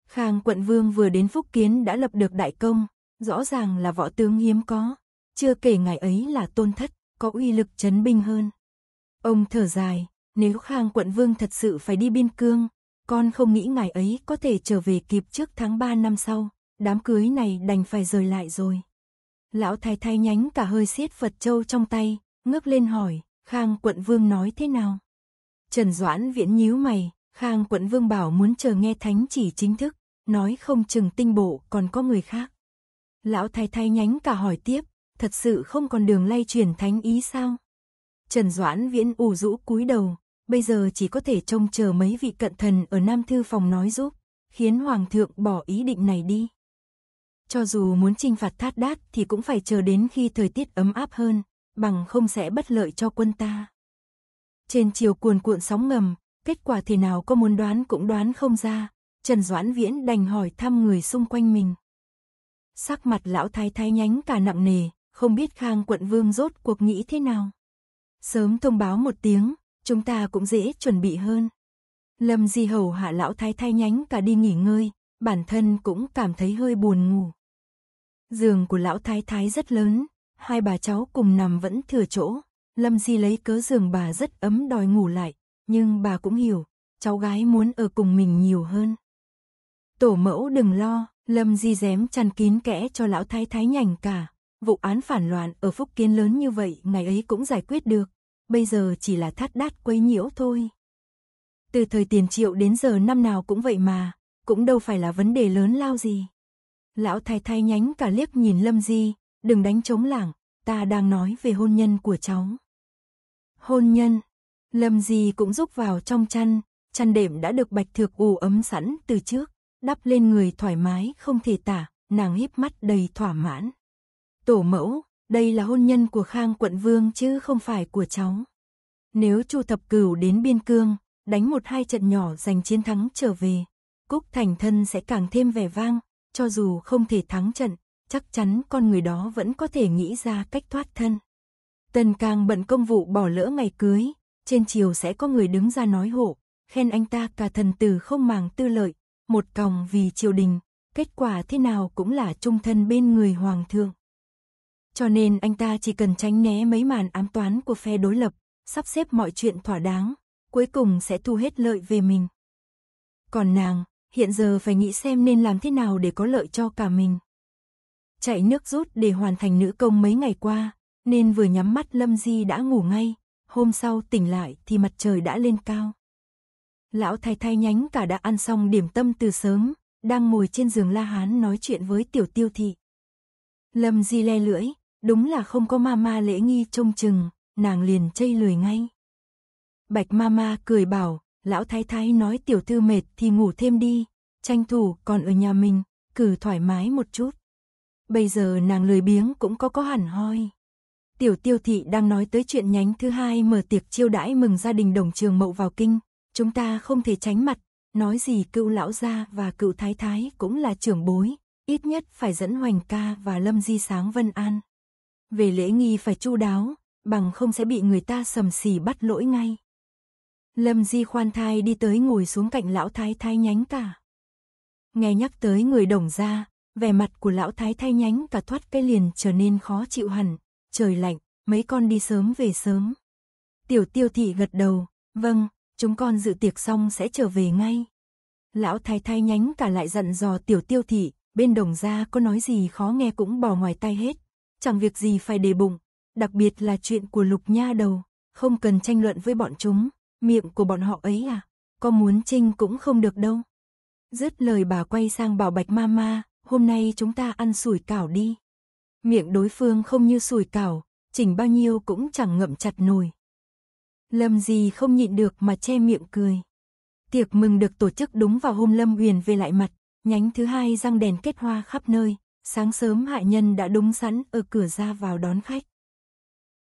Khang Quận Vương vừa đến Phúc Kiến đã lập được đại công, rõ ràng là võ tướng hiếm có, chưa kể ngày ấy là tôn thất, có uy lực chấn binh hơn. Ông thở dài, nếu Khang Quận Vương thật sự phải đi biên cương, con không nghĩ ngài ấy có thể trở về kịp trước tháng 3 năm sau, đám cưới này đành phải rời lại rồi. Lão thái thái nhánh cả hơi xiết Phật Châu trong tay, ngước lên hỏi, Khang quận vương nói thế nào? Trần Doãn viễn nhíu mày, Khang quận vương bảo muốn chờ nghe thánh chỉ chính thức, nói không chừng tinh bộ còn có người khác. Lão thái thái nhánh cả hỏi tiếp, thật sự không còn đường lay truyền thánh ý sao? Trần Doãn viễn ủ rũ cúi đầu, bây giờ chỉ có thể trông chờ mấy vị cận thần ở Nam Thư Phòng nói giúp, khiến Hoàng thượng bỏ ý định này đi. Cho dù muốn trinh phạt thát đát thì cũng phải chờ đến khi thời tiết ấm áp hơn, bằng không sẽ bất lợi cho quân ta. Trên chiều cuồn cuộn sóng ngầm, kết quả thì nào có muốn đoán cũng đoán không ra, Trần Doãn Viễn đành hỏi thăm người xung quanh mình. Sắc mặt lão thái thái nhánh cả nặng nề, không biết Khang quận vương rốt cuộc nghĩ thế nào. Sớm thông báo một tiếng, chúng ta cũng dễ chuẩn bị hơn. Lâm Di Hầu hạ lão thái thái nhánh cả đi nghỉ ngơi, bản thân cũng cảm thấy hơi buồn ngủ. Giường của lão thái thái rất lớn, hai bà cháu cùng nằm vẫn thừa chỗ. Lâm Di lấy cớ giường bà rất ấm đòi ngủ lại, nhưng bà cũng hiểu, cháu gái muốn ở cùng mình nhiều hơn. Tổ mẫu đừng lo, Lâm Di dám chăn kín kẽ cho lão thái thái nhành cả. Vụ án phản loạn ở Phúc Kiến lớn như vậy ngày ấy cũng giải quyết được, bây giờ chỉ là thắt đát quấy nhiễu thôi. Từ thời tiền triệu đến giờ năm nào cũng vậy mà, cũng đâu phải là vấn đề lớn lao gì. Lão thái thái nhánh cả liếc nhìn Lâm Di, đừng đánh trống lảng, ta đang nói về hôn nhân của cháu. Hôn nhân, Lâm Di cũng rúc vào trong chăn, chăn đệm đã được bạch thược ù ấm sẵn từ trước, đắp lên người thoải mái không thể tả, nàng híp mắt đầy thỏa mãn. Tổ mẫu, đây là hôn nhân của Khang quận vương chứ không phải của cháu. Nếu Chu Thập Cửu đến biên cương, đánh một hai trận nhỏ giành chiến thắng trở về, Cúc Thành Thân sẽ càng thêm vẻ vang, cho dù không thể thắng trận, chắc chắn con người đó vẫn có thể nghĩ ra cách thoát thân. Tần Càng bận công vụ bỏ lỡ ngày cưới, trên chiều sẽ có người đứng ra nói hộ, khen anh ta cả thần tử không màng tư lợi, một còng vì triều đình, kết quả thế nào cũng là trung thân bên người hoàng thượng. Cho nên anh ta chỉ cần tránh né mấy màn ám toán của phe đối lập, sắp xếp mọi chuyện thỏa đáng, cuối cùng sẽ thu hết lợi về mình. Còn nàng, hiện giờ phải nghĩ xem nên làm thế nào để có lợi cho cả mình. Chạy nước rút để hoàn thành nữ công mấy ngày qua, nên vừa nhắm mắt Lâm Di đã ngủ ngay, hôm sau tỉnh lại thì mặt trời đã lên cao. Lão thái thay nhánh cả đã ăn xong điểm tâm từ sớm, đang ngồi trên giường La Hán nói chuyện với tiểu tiêu thị. Lâm Di le lưỡi, Đúng là không có mama lễ nghi trông chừng, nàng liền chây lười ngay. Bạch mama cười bảo, lão thái thái nói tiểu thư mệt thì ngủ thêm đi, tranh thủ còn ở nhà mình, cử thoải mái một chút. Bây giờ nàng lười biếng cũng có có hẳn hoi. Tiểu tiêu thị đang nói tới chuyện nhánh thứ hai mở tiệc chiêu đãi mừng gia đình đồng trường mậu vào kinh. Chúng ta không thể tránh mặt, nói gì cựu lão gia và cựu thái thái cũng là trưởng bối, ít nhất phải dẫn hoành ca và lâm di sáng vân an. Về lễ nghi phải chu đáo, bằng không sẽ bị người ta sầm xì bắt lỗi ngay. Lâm Di khoan thai đi tới ngồi xuống cạnh lão thái thái nhánh cả. Nghe nhắc tới người đồng gia, vẻ mặt của lão thái thái nhánh cả thoát cái liền trở nên khó chịu hẳn, trời lạnh, mấy con đi sớm về sớm. Tiểu tiêu thị gật đầu, vâng, chúng con dự tiệc xong sẽ trở về ngay. Lão thái thái nhánh cả lại dặn dò tiểu tiêu thị, bên đồng gia có nói gì khó nghe cũng bỏ ngoài tay hết, chẳng việc gì phải đề bụng, đặc biệt là chuyện của lục nha đầu, không cần tranh luận với bọn chúng, miệng của bọn họ ấy à, có muốn trinh cũng không được đâu. Dứt lời bà quay sang bảo bạch mama, hôm nay chúng ta ăn sủi cảo đi. Miệng đối phương không như sủi cảo, chỉnh bao nhiêu cũng chẳng ngậm chặt nổi. Lâm gì không nhịn được mà che miệng cười. Tiệc mừng được tổ chức đúng vào hôm Lâm Huyền về lại mặt, nhánh thứ hai răng đèn kết hoa khắp nơi, Sáng sớm hạ nhân đã đúng sẵn ở cửa ra vào đón khách.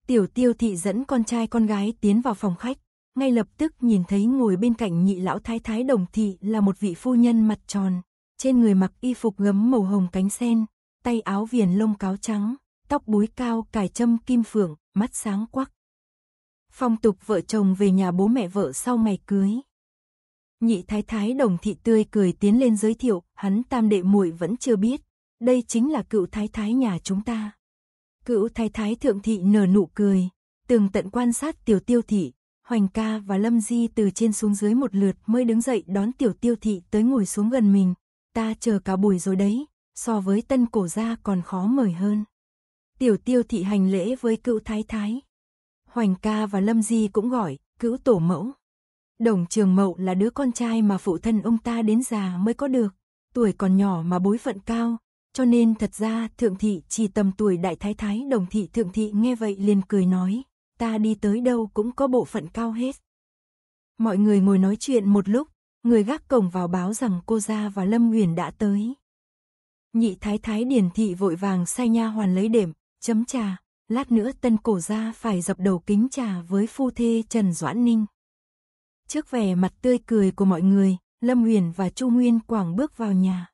Tiểu tiêu thị dẫn con trai con gái tiến vào phòng khách, ngay lập tức nhìn thấy ngồi bên cạnh nhị lão thái thái đồng thị là một vị phu nhân mặt tròn, trên người mặc y phục gấm màu hồng cánh sen, tay áo viền lông cáo trắng, tóc búi cao cài châm kim phượng, mắt sáng quắc. Phong tục vợ chồng về nhà bố mẹ vợ sau ngày cưới. Nhị thái thái đồng thị tươi cười tiến lên giới thiệu, hắn tam đệ muội vẫn chưa biết, đây chính là cựu thái thái nhà chúng ta. Cựu thái thái thượng thị nở nụ cười, tường tận quan sát tiểu tiêu thị, Hoành ca và Lâm Di từ trên xuống dưới một lượt mới đứng dậy đón tiểu tiêu thị tới ngồi xuống gần mình. Ta chờ cả buổi rồi đấy, so với tân cổ gia còn khó mời hơn. Tiểu tiêu thị hành lễ với cựu thái thái. Hoành ca và Lâm Di cũng gọi, cựu tổ mẫu. Đồng trường mậu là đứa con trai mà phụ thân ông ta đến già mới có được. Tuổi còn nhỏ mà bối phận cao, cho nên thật ra thượng thị chỉ tầm tuổi đại thái thái đồng thị thượng thị nghe vậy liền cười nói, ta đi tới đâu cũng có bộ phận cao hết. Mọi người ngồi nói chuyện một lúc, người gác cổng vào báo rằng cô gia và Lâm Nguyền đã tới. Nhị thái thái điển thị vội vàng sai nha hoàn lấy đệm, chấm trà, lát nữa tân cổ gia phải dập đầu kính trà với phu thê Trần Doãn Ninh. Trước vẻ mặt tươi cười của mọi người, Lâm Huyền và Chu Nguyên Quảng bước vào nhà.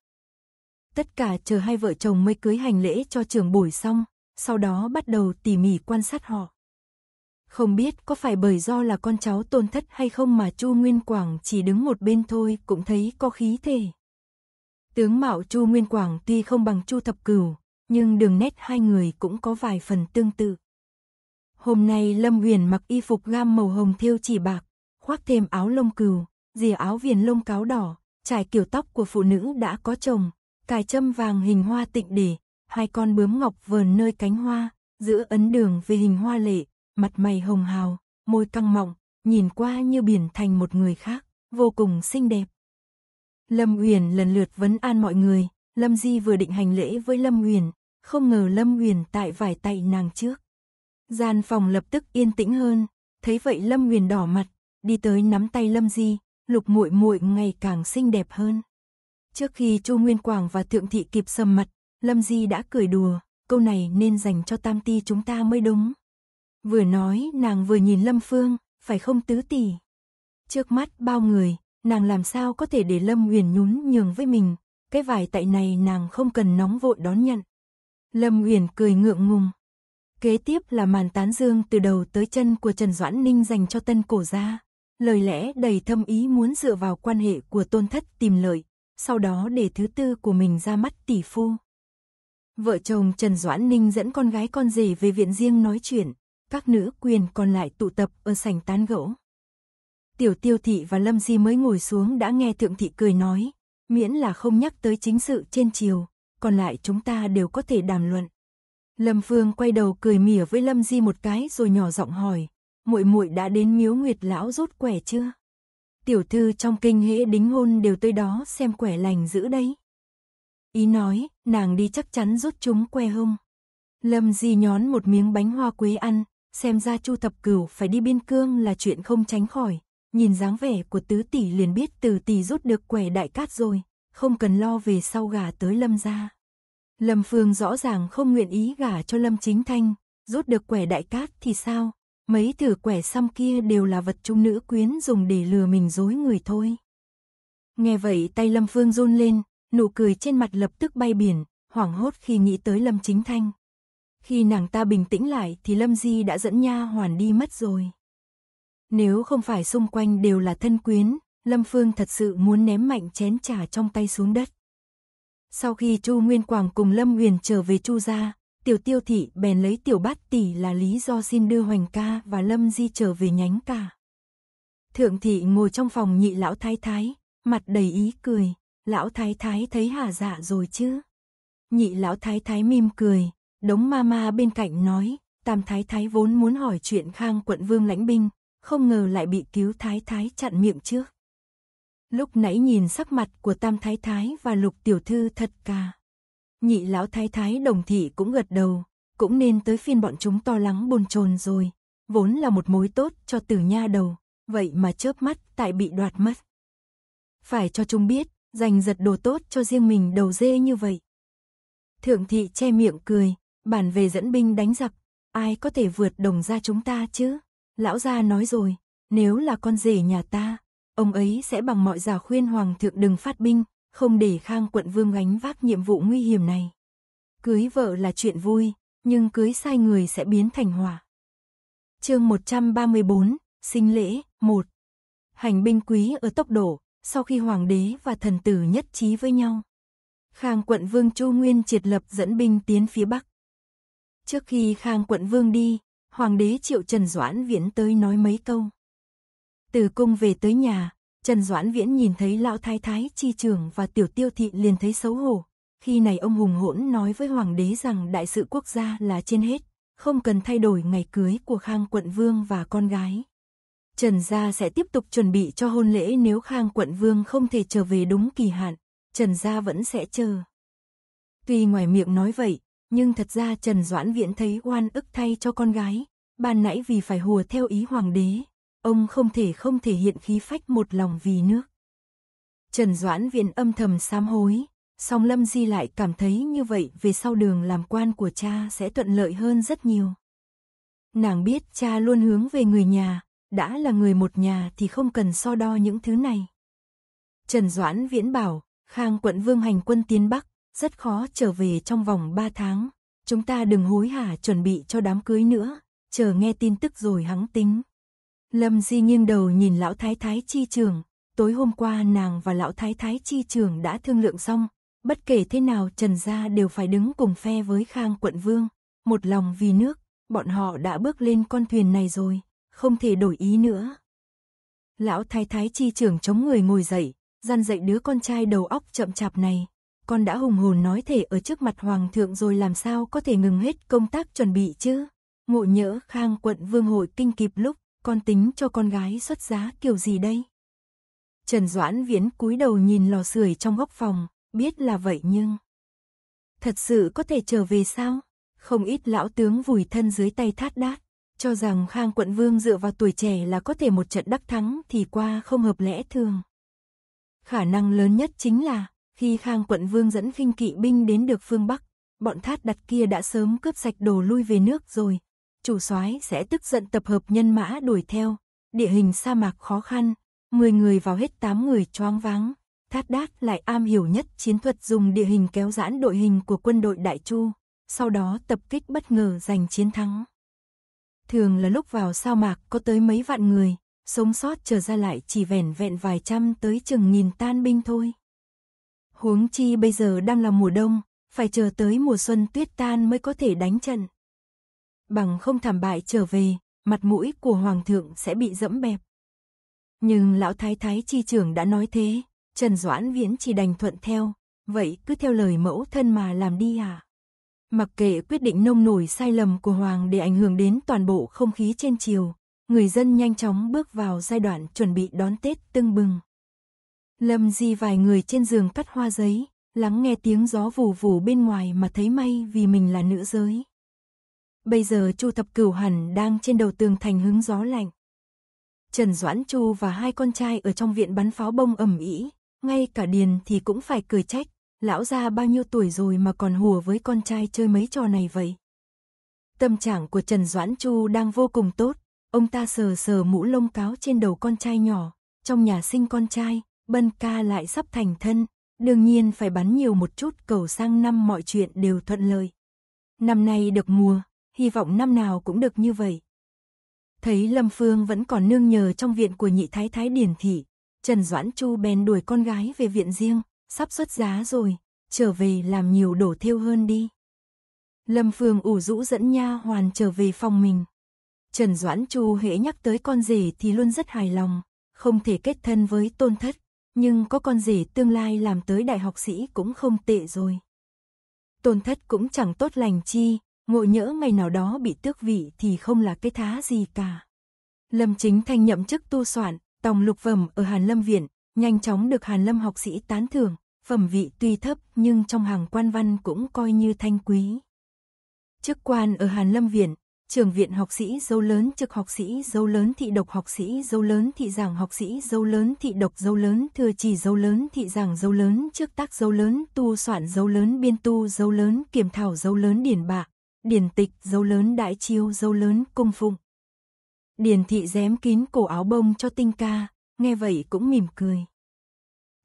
Tất cả chờ hai vợ chồng mới cưới hành lễ cho trưởng buổi xong, sau đó bắt đầu tỉ mỉ quan sát họ. Không biết có phải bởi do là con cháu tôn thất hay không mà Chu Nguyên Quảng chỉ đứng một bên thôi cũng thấy có khí thể Tướng mạo Chu Nguyên Quảng tuy không bằng Chu Thập Cửu, nhưng đường nét hai người cũng có vài phần tương tự. Hôm nay Lâm Huyền mặc y phục gam màu hồng thêu chỉ bạc, khoác thêm áo lông cừu, dìa áo viền lông cáo đỏ, trải kiểu tóc của phụ nữ đã có chồng, cài châm vàng hình hoa tịnh để, hai con bướm ngọc vờn nơi cánh hoa, giữ ấn đường về hình hoa lệ, mặt mày hồng hào, môi căng mọng, nhìn qua như biển thành một người khác, vô cùng xinh đẹp. Lâm Uyển lần lượt vấn an mọi người, Lâm Di vừa định hành lễ với Lâm Uyển, không ngờ Lâm Uyển tại vải tay nàng trước. Gian phòng lập tức yên tĩnh hơn, thấy vậy Lâm Uyển đỏ mặt, đi tới nắm tay Lâm Di, Lục Muội Muội ngày càng xinh đẹp hơn. Trước khi Chu Nguyên Quảng và Thượng Thị kịp sầm mặt, Lâm Di đã cười đùa, câu này nên dành cho Tam Ti chúng ta mới đúng. Vừa nói nàng vừa nhìn Lâm Phương, phải không tứ tỷ? Trước mắt bao người, nàng làm sao có thể để Lâm Uyển nhún nhường với mình, cái vải tại này nàng không cần nóng vội đón nhận. Lâm Uyển cười ngượng ngùng. Kế tiếp là màn tán dương từ đầu tới chân của Trần Doãn Ninh dành cho tân cổ gia. Lời lẽ đầy thâm ý muốn dựa vào quan hệ của tôn thất tìm lợi, sau đó để thứ tư của mình ra mắt tỷ phu. Vợ chồng Trần Doãn Ninh dẫn con gái con rể về viện riêng nói chuyện, các nữ quyền còn lại tụ tập ở sảnh tán gỗ. Tiểu tiêu thị và Lâm Di mới ngồi xuống đã nghe thượng thị cười nói, miễn là không nhắc tới chính sự trên chiều, còn lại chúng ta đều có thể đàm luận. Lâm Phương quay đầu cười mỉa với Lâm Di một cái rồi nhỏ giọng hỏi, muội muội đã đến miếu nguyệt lão rốt quẻ chưa? tiểu thư trong kinh hễ đính hôn đều tới đó xem quẻ lành giữ đấy. Ý nói, nàng đi chắc chắn rút chúng que hông. Lâm Di nhón một miếng bánh hoa quế ăn, xem ra Chu Thập Cửu phải đi biên cương là chuyện không tránh khỏi, nhìn dáng vẻ của tứ tỷ liền biết từ tỷ rút được quẻ đại cát rồi, không cần lo về sau gà tới Lâm gia. Lâm Phương rõ ràng không nguyện ý gả cho Lâm Chính Thanh, rút được quẻ đại cát thì sao, Mấy từ quẻ xăm kia đều là vật trung nữ quyến dùng để lừa mình dối người thôi. Nghe vậy tay Lâm Phương run lên, nụ cười trên mặt lập tức bay biển, hoảng hốt khi nghĩ tới Lâm Chính Thanh. Khi nàng ta bình tĩnh lại thì Lâm Di đã dẫn nha hoàn đi mất rồi. Nếu không phải xung quanh đều là thân quyến, Lâm Phương thật sự muốn ném mạnh chén trà trong tay xuống đất. Sau khi Chu Nguyên Quảng cùng Lâm Huyền trở về Chu gia, Tiểu tiêu thị bèn lấy tiểu bát tỷ là lý do xin đưa Hoành ca và Lâm Di trở về nhánh cả. Thượng thị ngồi trong phòng nhị lão thái thái, mặt đầy ý cười, lão thái thái thấy hà dạ rồi chứ. Nhị lão thái thái mỉm cười, đống ma ma bên cạnh nói, tam thái thái vốn muốn hỏi chuyện khang quận vương lãnh binh, không ngờ lại bị cứu thái thái chặn miệng trước. Lúc nãy nhìn sắc mặt của tam thái thái và lục tiểu thư thật cả. Nhị lão thái thái đồng thị cũng gật đầu, cũng nên tới phiên bọn chúng to lắng bồn chồn rồi. Vốn là một mối tốt cho tử nha đầu, vậy mà chớp mắt tại bị đoạt mất. Phải cho chúng biết, giành giật đồ tốt cho riêng mình đầu dê như vậy. Thượng thị che miệng cười, bản về dẫn binh đánh giặc, ai có thể vượt đồng ra chúng ta chứ? Lão gia nói rồi, nếu là con rể nhà ta, ông ấy sẽ bằng mọi giả khuyên hoàng thượng đừng phát binh, không để Khang quận vương gánh vác nhiệm vụ nguy hiểm này. Cưới vợ là chuyện vui, nhưng cưới sai người sẽ biến thành hỏa. Chương 134, sinh lễ 1. Hành binh quý ở tốc độ, sau khi hoàng đế và thần tử nhất trí với nhau, Khang quận vương Chu Nguyên triệt lập dẫn binh tiến phía bắc. Trước khi Khang quận vương đi, hoàng đế Triệu Trần Doãn Viễn tới nói mấy câu. Từ cung về tới nhà, Trần Doãn Viễn nhìn thấy lão thái thái chi trường và tiểu tiêu thị liền thấy xấu hổ. Khi này ông hùng hỗn nói với hoàng đế rằng đại sự quốc gia là trên hết, không cần thay đổi ngày cưới của Khang quận vương và con gái. Trần gia sẽ tiếp tục chuẩn bị cho hôn lễ nếu Khang quận vương không thể trở về đúng kỳ hạn, Trần gia vẫn sẽ chờ. Tuy ngoài miệng nói vậy, nhưng thật ra Trần Doãn Viễn thấy oan ức thay cho con gái, ban nãy vì phải hùa theo ý hoàng đế, ông không thể không thể hiện khí phách một lòng vì nước. Trần Doãn Viễn âm thầm sám hối, song Lâm Di lại cảm thấy như vậy về sau đường làm quan của cha sẽ thuận lợi hơn rất nhiều. Nàng biết cha luôn hướng về người nhà, đã là người một nhà thì không cần so đo những thứ này. Trần Doãn Viễn bảo, Khang quận vương hành quân tiến Bắc, rất khó trở về trong vòng ba tháng, chúng ta đừng hối hả chuẩn bị cho đám cưới nữa, chờ nghe tin tức rồi hắng tính. Lâm Di nghiêng đầu nhìn lão thái thái chi trường, tối hôm qua nàng và lão thái thái chi trường đã thương lượng xong, bất kể thế nào Trần gia đều phải đứng cùng phe với Khang quận vương, một lòng vì nước, bọn họ đã bước lên con thuyền này rồi, không thể đổi ý nữa. Lão thái thái chi trưởng chống người ngồi dậy, dăn dậy đứa con trai đầu óc chậm chạp này. Con đã hùng hồn nói thể ở trước mặt hoàng thượng rồi làm sao có thể ngừng hết công tác chuẩn bị chứ. Ngộ nhỡ khang quận vương hội kinh kịp lúc, con tính cho con gái xuất giá kiểu gì đây? Trần Doãn Viễn cúi đầu nhìn lò sưởi trong góc phòng, biết là vậy nhưng... Thật sự có thể trở về sao? Không ít lão tướng vùi thân dưới tay thát đát, cho rằng Khang Quận Vương dựa vào tuổi trẻ là có thể một trận đắc thắng thì qua không hợp lẽ thường. Khả năng lớn nhất chính là, khi Khang Quận Vương dẫn khinh kỵ binh đến được phương Bắc, bọn thát đặt kia đã sớm cướp sạch đồ lui về nước rồi, chủ soái sẽ tức giận tập hợp nhân mã đuổi theo. Địa hình sa mạc khó khăn, 10 người vào hết 8 người choáng váng. Thát Đát lại am hiểu nhất chiến thuật dùng địa hình kéo giãn đội hình của quân đội Đại Chu, sau đó tập kích bất ngờ giành chiến thắng. Thường là lúc vào sa mạc có tới mấy vạn người, sống sót trở ra lại chỉ vẻn vẹn vài trăm tới chừng nghìn tan binh thôi. Huống chi bây giờ đang là mùa đông, phải chờ tới mùa xuân tuyết tan mới có thể đánh trận bằng không thảm bại trở về, mặt mũi của hoàng thượng sẽ bị dẫm bẹp. Nhưng lão thái thái chi trưởng đã nói thế, Trần Doãn Viễn chỉ đành thuận theo, vậy cứ theo lời mẫu thân mà làm đi à. Mặc kệ quyết định nông nổi sai lầm của hoàng để ảnh hưởng đến toàn bộ không khí trên chiều, người dân nhanh chóng bước vào giai đoạn chuẩn bị đón Tết tưng bừng. Lâm Di vài người trên giường cắt hoa giấy, lắng nghe tiếng gió vù vù bên ngoài mà thấy may vì mình là nữ giới. Bây giờ Chu Thập Cửu hẳn đang trên đầu tường thành hứng gió lạnh. Trần Doãn Chu và hai con trai ở trong viện bắn pháo bông ẩm ĩ, ngay cả Điền thì cũng phải cười trách, lão gia bao nhiêu tuổi rồi mà còn hùa với con trai chơi mấy trò này vậy. Tâm trạng của Trần Doãn Chu đang vô cùng tốt, ông ta sờ sờ mũ lông cáo trên đầu con trai nhỏ, trong nhà sinh con trai, Bân ca lại sắp thành thân, đương nhiên phải bắn nhiều một chút cầu sang năm mọi chuyện đều thuận lợi. Năm nay được mùa, hy vọng năm nào cũng được như vậy. Thấy Lâm Phương vẫn còn nương nhờ trong viện của nhị thái thái Điển Thị, Trần Doãn Chu bèn đuổi con gái về viện riêng, sắp xuất giá rồi, trở về làm nhiều đổ thiêu hơn đi. Lâm Phương ủ rũ dẫn nha hoàn trở về phòng mình. Trần Doãn Chu hễ nhắc tới con rể thì luôn rất hài lòng, không thể kết thân với tôn thất, nhưng có con rể tương lai làm tới đại học sĩ cũng không tệ rồi. Tôn thất cũng chẳng tốt lành chi, ngộ nhỡ ngày nào đó bị tước vị thì không là cái thá gì cả. Lâm Chính Thanh nhậm chức tu soạn, tòng lục phẩm ở Hàn Lâm Viện, nhanh chóng được Hàn Lâm học sĩ tán thưởng, phẩm vị tuy thấp nhưng trong hàng quan văn cũng coi như thanh quý. Chức quan ở Hàn Lâm Viện, trường viện học sĩ dâu lớn trực học sĩ dâu lớn thị độc học sĩ dâu lớn thị giảng học sĩ dâu lớn thị độc dâu lớn thừa chỉ dâu lớn thị giảng dâu lớn trước tác dâu lớn tu soạn dâu lớn biên tu dâu lớn kiểm thảo dâu lớn điển bạc. Điển tịch dấu lớn đại chiêu dấu lớn cung phụng. Điền thị dém kín cổ áo bông cho tinh ca, nghe vậy cũng mỉm cười.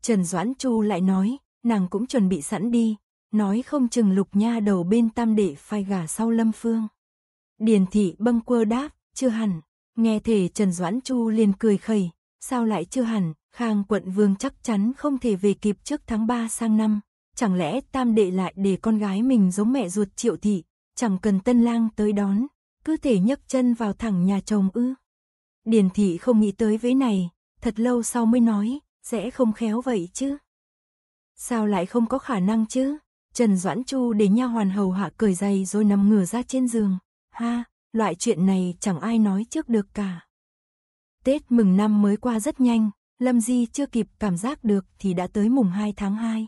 Trần Doãn Chu lại nói, nàng cũng chuẩn bị sẵn đi, nói không chừng lục nha đầu bên tam đệ phai gà sau lâm phương. Điền thị bâng quơ đáp, chưa hẳn, nghe thể Trần Doãn Chu liền cười khẩy, sao lại chưa hẳn, khang quận vương chắc chắn không thể về kịp trước tháng 3 sang năm, chẳng lẽ tam đệ lại để con gái mình giống mẹ ruột triệu thị, chẳng cần tân lang tới đón, cứ thể nhấc chân vào thẳng nhà chồng ư. Điền thị không nghĩ tới với này, thật lâu sau mới nói, sẽ không khéo vậy chứ. Sao lại không có khả năng chứ? Trần Doãn Chu để nha hoàn hầu hạ cởi giày rồi nằm ngửa ra trên giường. Ha, loại chuyện này chẳng ai nói trước được cả. Tết mừng năm mới qua rất nhanh, Lâm Di chưa kịp cảm giác được thì đã tới mùng 2 tháng 2.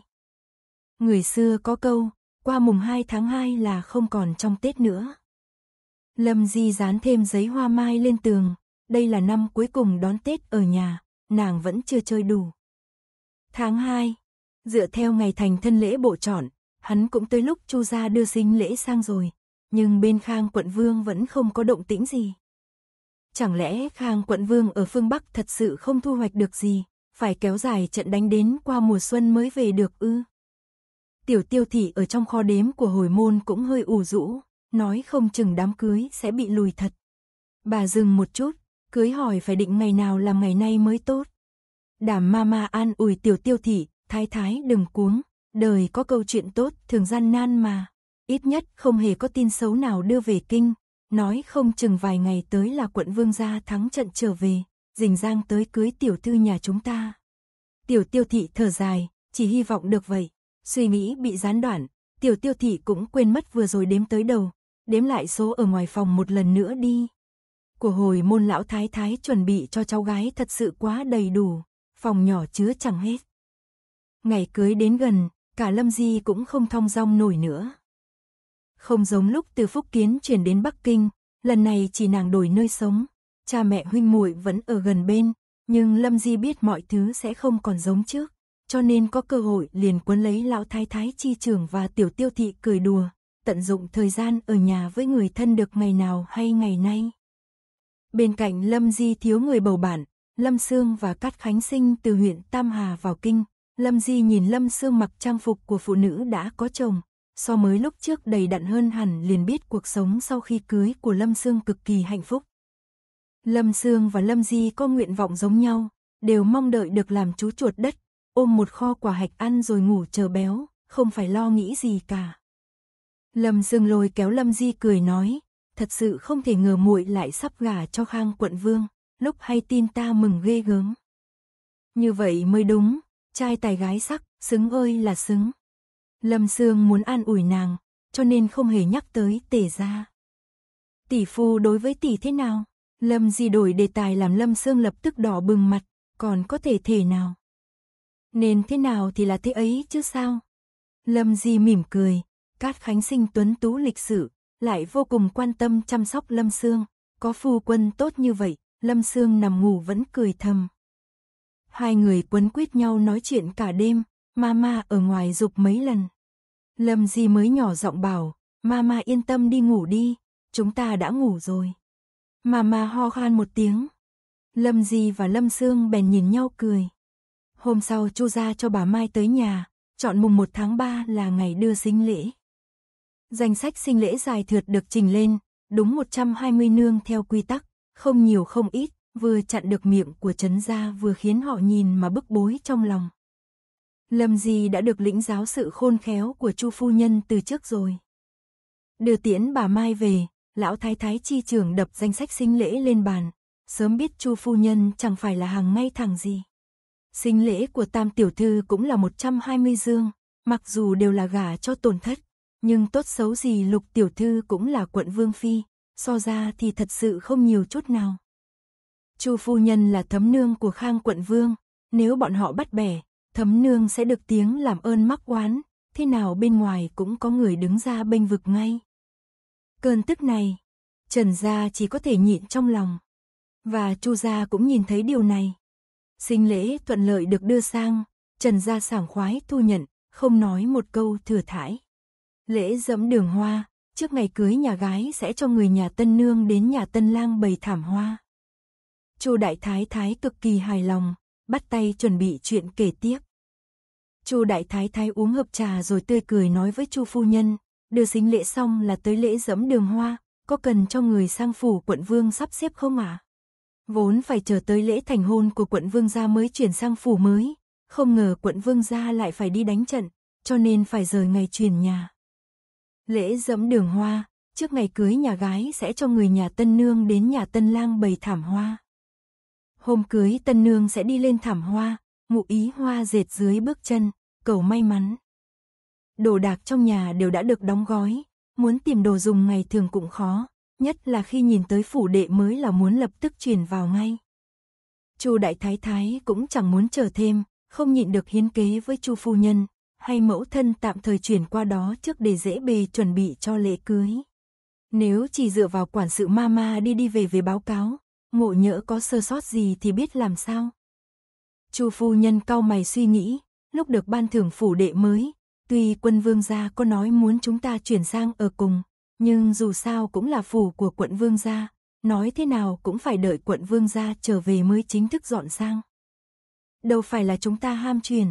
Người xưa có câu, qua mùng 2 tháng 2 là không còn trong Tết nữa. Lâm Di dán thêm giấy hoa mai lên tường, đây là năm cuối cùng đón Tết ở nhà, nàng vẫn chưa chơi đủ. Tháng 2, dựa theo ngày thành thân lễ bộ chọn, hắn cũng tới lúc Chu gia đưa sinh lễ sang rồi, nhưng bên Khang quận vương vẫn không có động tĩnh gì. Chẳng lẽ Khang quận vương ở phương Bắc thật sự không thu hoạch được gì, phải kéo dài trận đánh đến qua mùa xuân mới về được ư? tiểu tiêu thị ở trong kho đếm của hồi môn cũng hơi ủ rũ, nói không chừng đám cưới sẽ bị lùi thật. Bà dừng một chút, cưới hỏi phải định ngày nào làm ngày nay mới tốt. Đảm ma ma an ủi tiểu tiêu thị, thái thái đừng cuống, đời có câu chuyện tốt thường gian nan mà. Ít nhất không hề có tin xấu nào đưa về kinh, nói không chừng vài ngày tới là quận vương gia thắng trận trở về, rình giang tới cưới tiểu thư nhà chúng ta. Tiểu tiêu thị thở dài, chỉ hy vọng được vậy. Suy nghĩ bị gián đoạn, tiểu tiêu thị cũng quên mất vừa rồi đếm tới đầu, đếm lại số ở ngoài phòng một lần nữa đi. Của hồi môn lão thái thái chuẩn bị cho cháu gái thật sự quá đầy đủ, phòng nhỏ chứa chẳng hết. Ngày cưới đến gần, cả Lâm Di cũng không thong dong nổi nữa. Không giống lúc từ Phúc Kiến chuyển đến Bắc Kinh, lần này chỉ nàng đổi nơi sống, cha mẹ huynh muội vẫn ở gần bên, nhưng Lâm Di biết mọi thứ sẽ không còn giống trước cho nên có cơ hội liền cuốn lấy lão thái thái chi trưởng và tiểu tiêu thị cười đùa, tận dụng thời gian ở nhà với người thân được ngày nào hay ngày nay. Bên cạnh Lâm Di thiếu người bầu bạn Lâm Sương và Cát Khánh Sinh từ huyện Tam Hà vào kinh, Lâm Di nhìn Lâm Sương mặc trang phục của phụ nữ đã có chồng, so mới lúc trước đầy đặn hơn hẳn liền biết cuộc sống sau khi cưới của Lâm Sương cực kỳ hạnh phúc. Lâm Sương và Lâm Di có nguyện vọng giống nhau, đều mong đợi được làm chú chuột đất ôm một kho quả hạch ăn rồi ngủ chờ béo, không phải lo nghĩ gì cả. Lâm Dương Lôi kéo Lâm Di cười nói, thật sự không thể ngờ muội lại sắp gả cho Khang quận vương, lúc hay tin ta mừng ghê gớm. Như vậy mới đúng, trai tài gái sắc, xứng ơi là xứng. Lâm Sương muốn an ủi nàng, cho nên không hề nhắc tới tề gia. Tỷ phu đối với tỷ thế nào? Lâm Di đổi đề tài làm Lâm Sương lập tức đỏ bừng mặt, còn có thể thể nào? nên thế nào thì là thế ấy chứ sao. Lâm Di mỉm cười, Cát Khánh Sinh tuấn tú lịch sự, lại vô cùng quan tâm chăm sóc Lâm Sương, có phu quân tốt như vậy, Lâm Sương nằm ngủ vẫn cười thầm. Hai người quấn quýt nhau nói chuyện cả đêm, mama ở ngoài dục mấy lần. Lâm Di mới nhỏ giọng bảo, mama yên tâm đi ngủ đi, chúng ta đã ngủ rồi. Mama ho khan một tiếng. Lâm Di và Lâm Sương bèn nhìn nhau cười. Hôm sau Chu gia cho bà Mai tới nhà, chọn mùng 1 tháng 3 là ngày đưa sinh lễ. Danh sách sinh lễ dài thượt được trình lên, đúng 120 nương theo quy tắc, không nhiều không ít, vừa chặn được miệng của Trấn gia vừa khiến họ nhìn mà bức bối trong lòng. Lâm Di đã được lĩnh giáo sự khôn khéo của Chu phu nhân từ trước rồi. Đưa tiễn bà Mai về, lão thái thái chi trưởng đập danh sách sinh lễ lên bàn, sớm biết Chu phu nhân chẳng phải là hàng ngay thẳng gì. Sinh lễ của tam tiểu thư cũng là 120 dương, mặc dù đều là gà cho tổn thất, nhưng tốt xấu gì lục tiểu thư cũng là quận vương phi, so ra thì thật sự không nhiều chút nào. Chu phu nhân là thấm nương của khang quận vương, nếu bọn họ bắt bẻ, thấm nương sẽ được tiếng làm ơn mắc oán, thế nào bên ngoài cũng có người đứng ra bênh vực ngay. Cơn tức này, Trần gia chỉ có thể nhịn trong lòng. Và Chu gia cũng nhìn thấy điều này. Sinh lễ thuận lợi được đưa sang, Trần Gia sảng khoái thu nhận, không nói một câu thừa thải. Lễ dẫm đường hoa, trước ngày cưới nhà gái sẽ cho người nhà tân nương đến nhà tân lang bày thảm hoa. Chu đại thái thái cực kỳ hài lòng, bắt tay chuẩn bị chuyện kể tiếp. Chu đại thái thái uống hợp trà rồi tươi cười nói với Chu phu nhân, đưa sinh lễ xong là tới lễ dẫm đường hoa, có cần cho người sang phủ quận vương sắp xếp không ạ? À? Vốn phải chờ tới lễ thành hôn của quận vương gia mới chuyển sang phủ mới, không ngờ quận vương gia lại phải đi đánh trận, cho nên phải rời ngày chuyển nhà. Lễ dẫm đường hoa, trước ngày cưới nhà gái sẽ cho người nhà tân nương đến nhà tân lang bày thảm hoa. Hôm cưới tân nương sẽ đi lên thảm hoa, ngụ ý hoa dệt dưới bước chân, cầu may mắn. Đồ đạc trong nhà đều đã được đóng gói, muốn tìm đồ dùng ngày thường cũng khó, Nhất là khi nhìn tới phủ đệ mới là muốn lập tức truyền vào ngay. Chu Đại Thái Thái cũng chẳng muốn chờ thêm, không nhịn được hiến kế với Chu Phu Nhân, hay mẫu thân tạm thời chuyển qua đó trước để dễ bề chuẩn bị cho lễ cưới. Nếu chỉ dựa vào quản sự mama đi đi về về báo cáo, ngộ nhỡ có sơ sót gì thì biết làm sao. Chu phu nhân cau mày suy nghĩ, lúc được ban thưởng phủ đệ mới, tuy quân vương gia có nói muốn chúng ta chuyển sang ở cùng, nhưng dù sao cũng là phủ của quận vương gia, nói thế nào cũng phải đợi quận vương gia trở về mới chính thức dọn sang. Đâu phải là chúng ta ham truyền.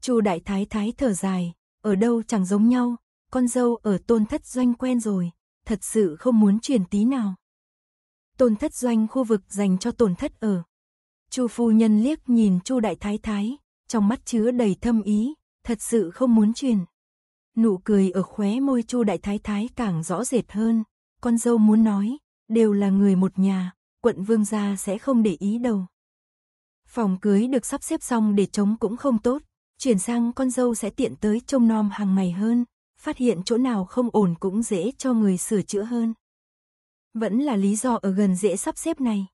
Chu đại thái thái thở dài, ở đâu chẳng giống nhau, con dâu ở tôn thất doanh quen rồi, thật sự không muốn truyền tí nào. Tôn thất doanh khu vực dành cho tôn thất ở. Chu phu nhân liếc nhìn Chu đại thái thái, trong mắt chứa đầy thâm ý, thật sự không muốn truyền nụ cười ở khóe môi Chu Đại Thái Thái càng rõ rệt hơn, con dâu muốn nói, đều là người một nhà, quận vương gia sẽ không để ý đâu. Phòng cưới được sắp xếp xong để trống cũng không tốt, chuyển sang con dâu sẽ tiện tới trông nom hàng ngày hơn, phát hiện chỗ nào không ổn cũng dễ cho người sửa chữa hơn. Vẫn là lý do ở gần dễ sắp xếp này.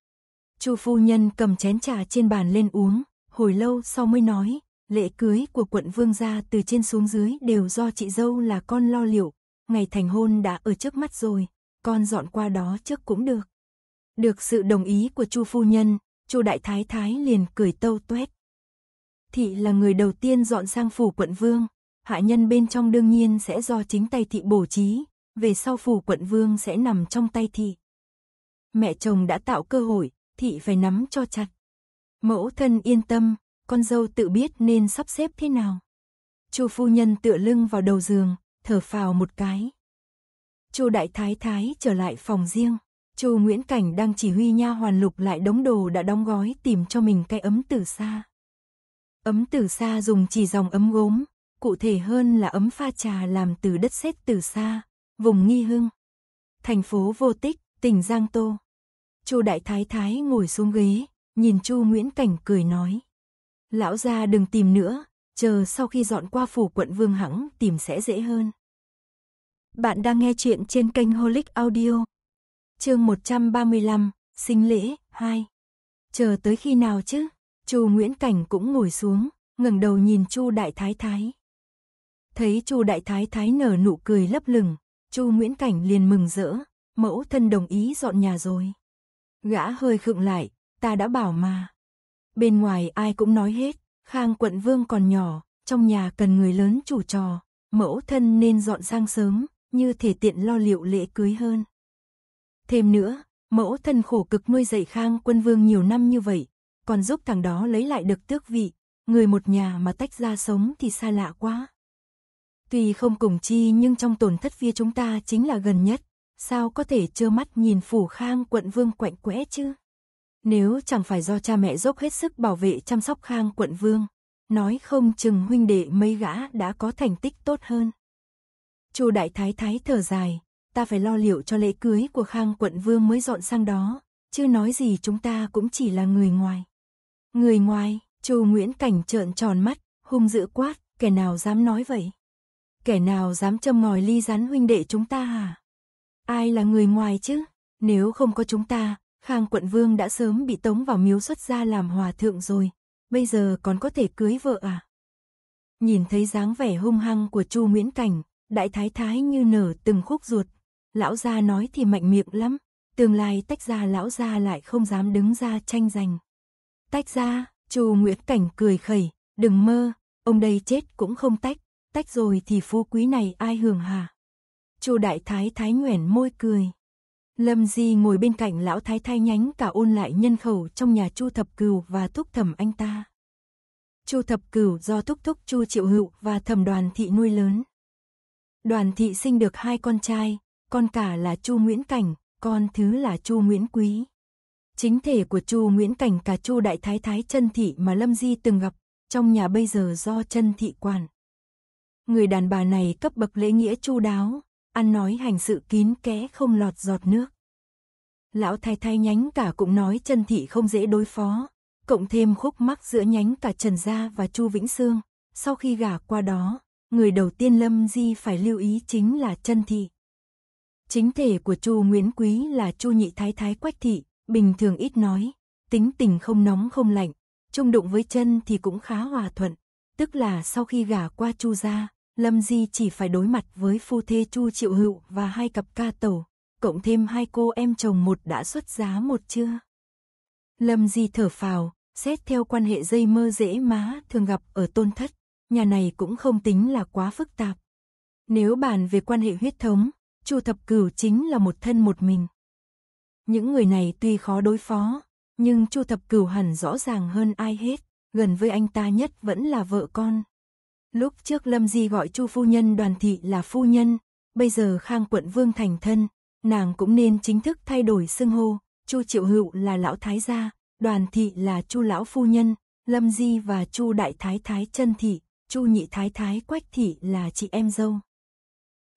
Chu phu nhân cầm chén trà trên bàn lên uống, hồi lâu sau mới nói, lễ cưới của quận vương gia từ trên xuống dưới đều do chị dâu là con lo liệu, ngày thành hôn đã ở trước mắt rồi, con dọn qua đó trước cũng được. Được sự đồng ý của Chu phu nhân, Chu đại thái thái liền cười tâu tuét. Thị là người đầu tiên dọn sang phủ quận vương, hạ nhân bên trong đương nhiên sẽ do chính tay thị bổ trí, về sau phủ quận vương sẽ nằm trong tay thị. Mẹ chồng đã tạo cơ hội, thị phải nắm cho chặt. Mẫu thân yên tâm, con dâu tự biết nên sắp xếp thế nào. Chu phu nhân tựa lưng vào đầu giường, thở phào một cái. Chu đại thái thái trở lại phòng riêng, Chu Nguyễn Cảnh đang chỉ huy nha hoàn lục lại đống đồ đã đóng gói tìm cho mình cái ấm từ xa. Ấm từ xa dùng chỉ dòng ấm gốm, cụ thể hơn là ấm pha trà làm từ đất sét từ xa, vùng Nghi Hưng, thành phố Vô Tích, tỉnh Giang Tô. Chu đại thái thái ngồi xuống ghế, nhìn Chu Nguyễn Cảnh cười nói: Lão gia đừng tìm nữa, chờ sau khi dọn qua phủ quận Vương hẳn tìm sẽ dễ hơn. Bạn đang nghe chuyện trên kênh Holic Audio. Chương 135, sinh lễ 2. Chờ tới khi nào chứ? Chu Nguyễn Cảnh cũng ngồi xuống, ngẩng đầu nhìn Chu Đại Thái Thái. Thấy Chu Đại Thái Thái nở nụ cười lấp lửng, Chu Nguyễn Cảnh liền mừng rỡ, mẫu thân đồng ý dọn nhà rồi. Gã hơi khựng lại, ta đã bảo mà. Bên ngoài ai cũng nói hết, Khang quận vương còn nhỏ, trong nhà cần người lớn chủ trò, mẫu thân nên dọn sang sớm, như thể tiện lo liệu lễ cưới hơn. Thêm nữa, mẫu thân khổ cực nuôi dạy Khang quân vương nhiều năm như vậy, còn giúp thằng đó lấy lại được tước vị, người một nhà mà tách ra sống thì xa lạ quá. Tuy không cùng chi nhưng trong tổn thất phía chúng ta chính là gần nhất, sao có thể trơ mắt nhìn phủ Khang quận vương quạnh quẽ chứ? Nếu chẳng phải do cha mẹ dốc hết sức bảo vệ chăm sóc khang quận vương, nói không chừng huynh đệ mấy gã đã có thành tích tốt hơn. Chu đại thái thái thở dài, ta phải lo liệu cho lễ cưới của khang quận vương mới dọn sang đó, chứ nói gì chúng ta cũng chỉ là người ngoài. Người ngoài, Chu Nguyễn Cảnh trợn tròn mắt, hung dữ quát, kẻ nào dám nói vậy? Kẻ nào dám châm ngòi ly rắn huynh đệ chúng ta À? Ai là người ngoài chứ? Nếu không có chúng ta, Khang quận vương đã sớm bị tống vào miếu xuất gia làm hòa thượng rồi, bây giờ còn có thể cưới vợ à? Nhìn thấy dáng vẻ hung hăng của Chu Nguyễn Cảnh, đại thái thái như nở từng khúc ruột, lão gia nói thì mạnh miệng lắm, tương lai tách ra lão gia lại không dám đứng ra tranh giành. Tách ra, Chu Nguyễn Cảnh cười khẩy, đừng mơ, ông đây chết cũng không tách, tách rồi thì phú quý này ai hưởng hả? Chu đại thái thái nhoẻn môi cười. Lâm Di ngồi bên cạnh lão thái thái nhánh cả ôn lại nhân khẩu trong nhà Chu Thập Cừu và thúc thẩm anh ta. Chu Thập Cửu do thúc thúc Chu Triệu Hựu và thẩm đoàn thị nuôi lớn. Đoàn thị sinh được hai con trai, con cả là Chu Nguyễn Cảnh, con thứ là Chu Nguyễn Quý. Chính thể của Chu Nguyễn Cảnh cả Chu Đại Thái Thái Trân Thị mà Lâm Di từng gặp, trong nhà bây giờ do Trân Thị quản. Người đàn bà này cấp bậc lễ nghĩa chu đáo, ăn nói hành sự kín kẽ không lọt giọt nước. Lão thái thái nhánh cả cũng nói chân thị không dễ đối phó, cộng thêm khúc mắc giữa nhánh cả Trần Gia và Chu Vĩnh Sương. Sau khi gả qua đó, người đầu tiên Lâm Di phải lưu ý chính là chân thị. Chính thể của Chu Nguyễn Quý là Chu Nhị Thái Thái Quách Thị, bình thường ít nói, tính tình không nóng không lạnh, chung đụng với chân thì cũng khá hòa thuận, tức là sau khi gả qua Chu gia, Lâm Di chỉ phải đối mặt với phu thê Chu Triệu Hữu và hai cặp ca tẩu, cộng thêm hai cô em chồng một đã xuất giá một chưa. Lâm Di thở phào, xét theo quan hệ dây mơ dễ má thường gặp ở tôn thất, nhà này cũng không tính là quá phức tạp. Nếu bàn về quan hệ huyết thống, Chu Thập Cửu chính là một thân một mình. Những người này tuy khó đối phó, nhưng Chu Thập Cửu hẳn rõ ràng hơn ai hết, gần với anh ta nhất vẫn là vợ con, Lúc trước Lâm Di gọi Chu phu nhân đoàn thị là phu nhân, bây giờ Khang quận vương thành thân, nàng cũng nên chính thức thay đổi xưng hô, Chu Triệu Hữu là lão thái gia, đoàn thị là Chu lão phu nhân, Lâm Di và Chu đại thái thái chân thị, Chu nhị thái thái Quách thị là chị em dâu.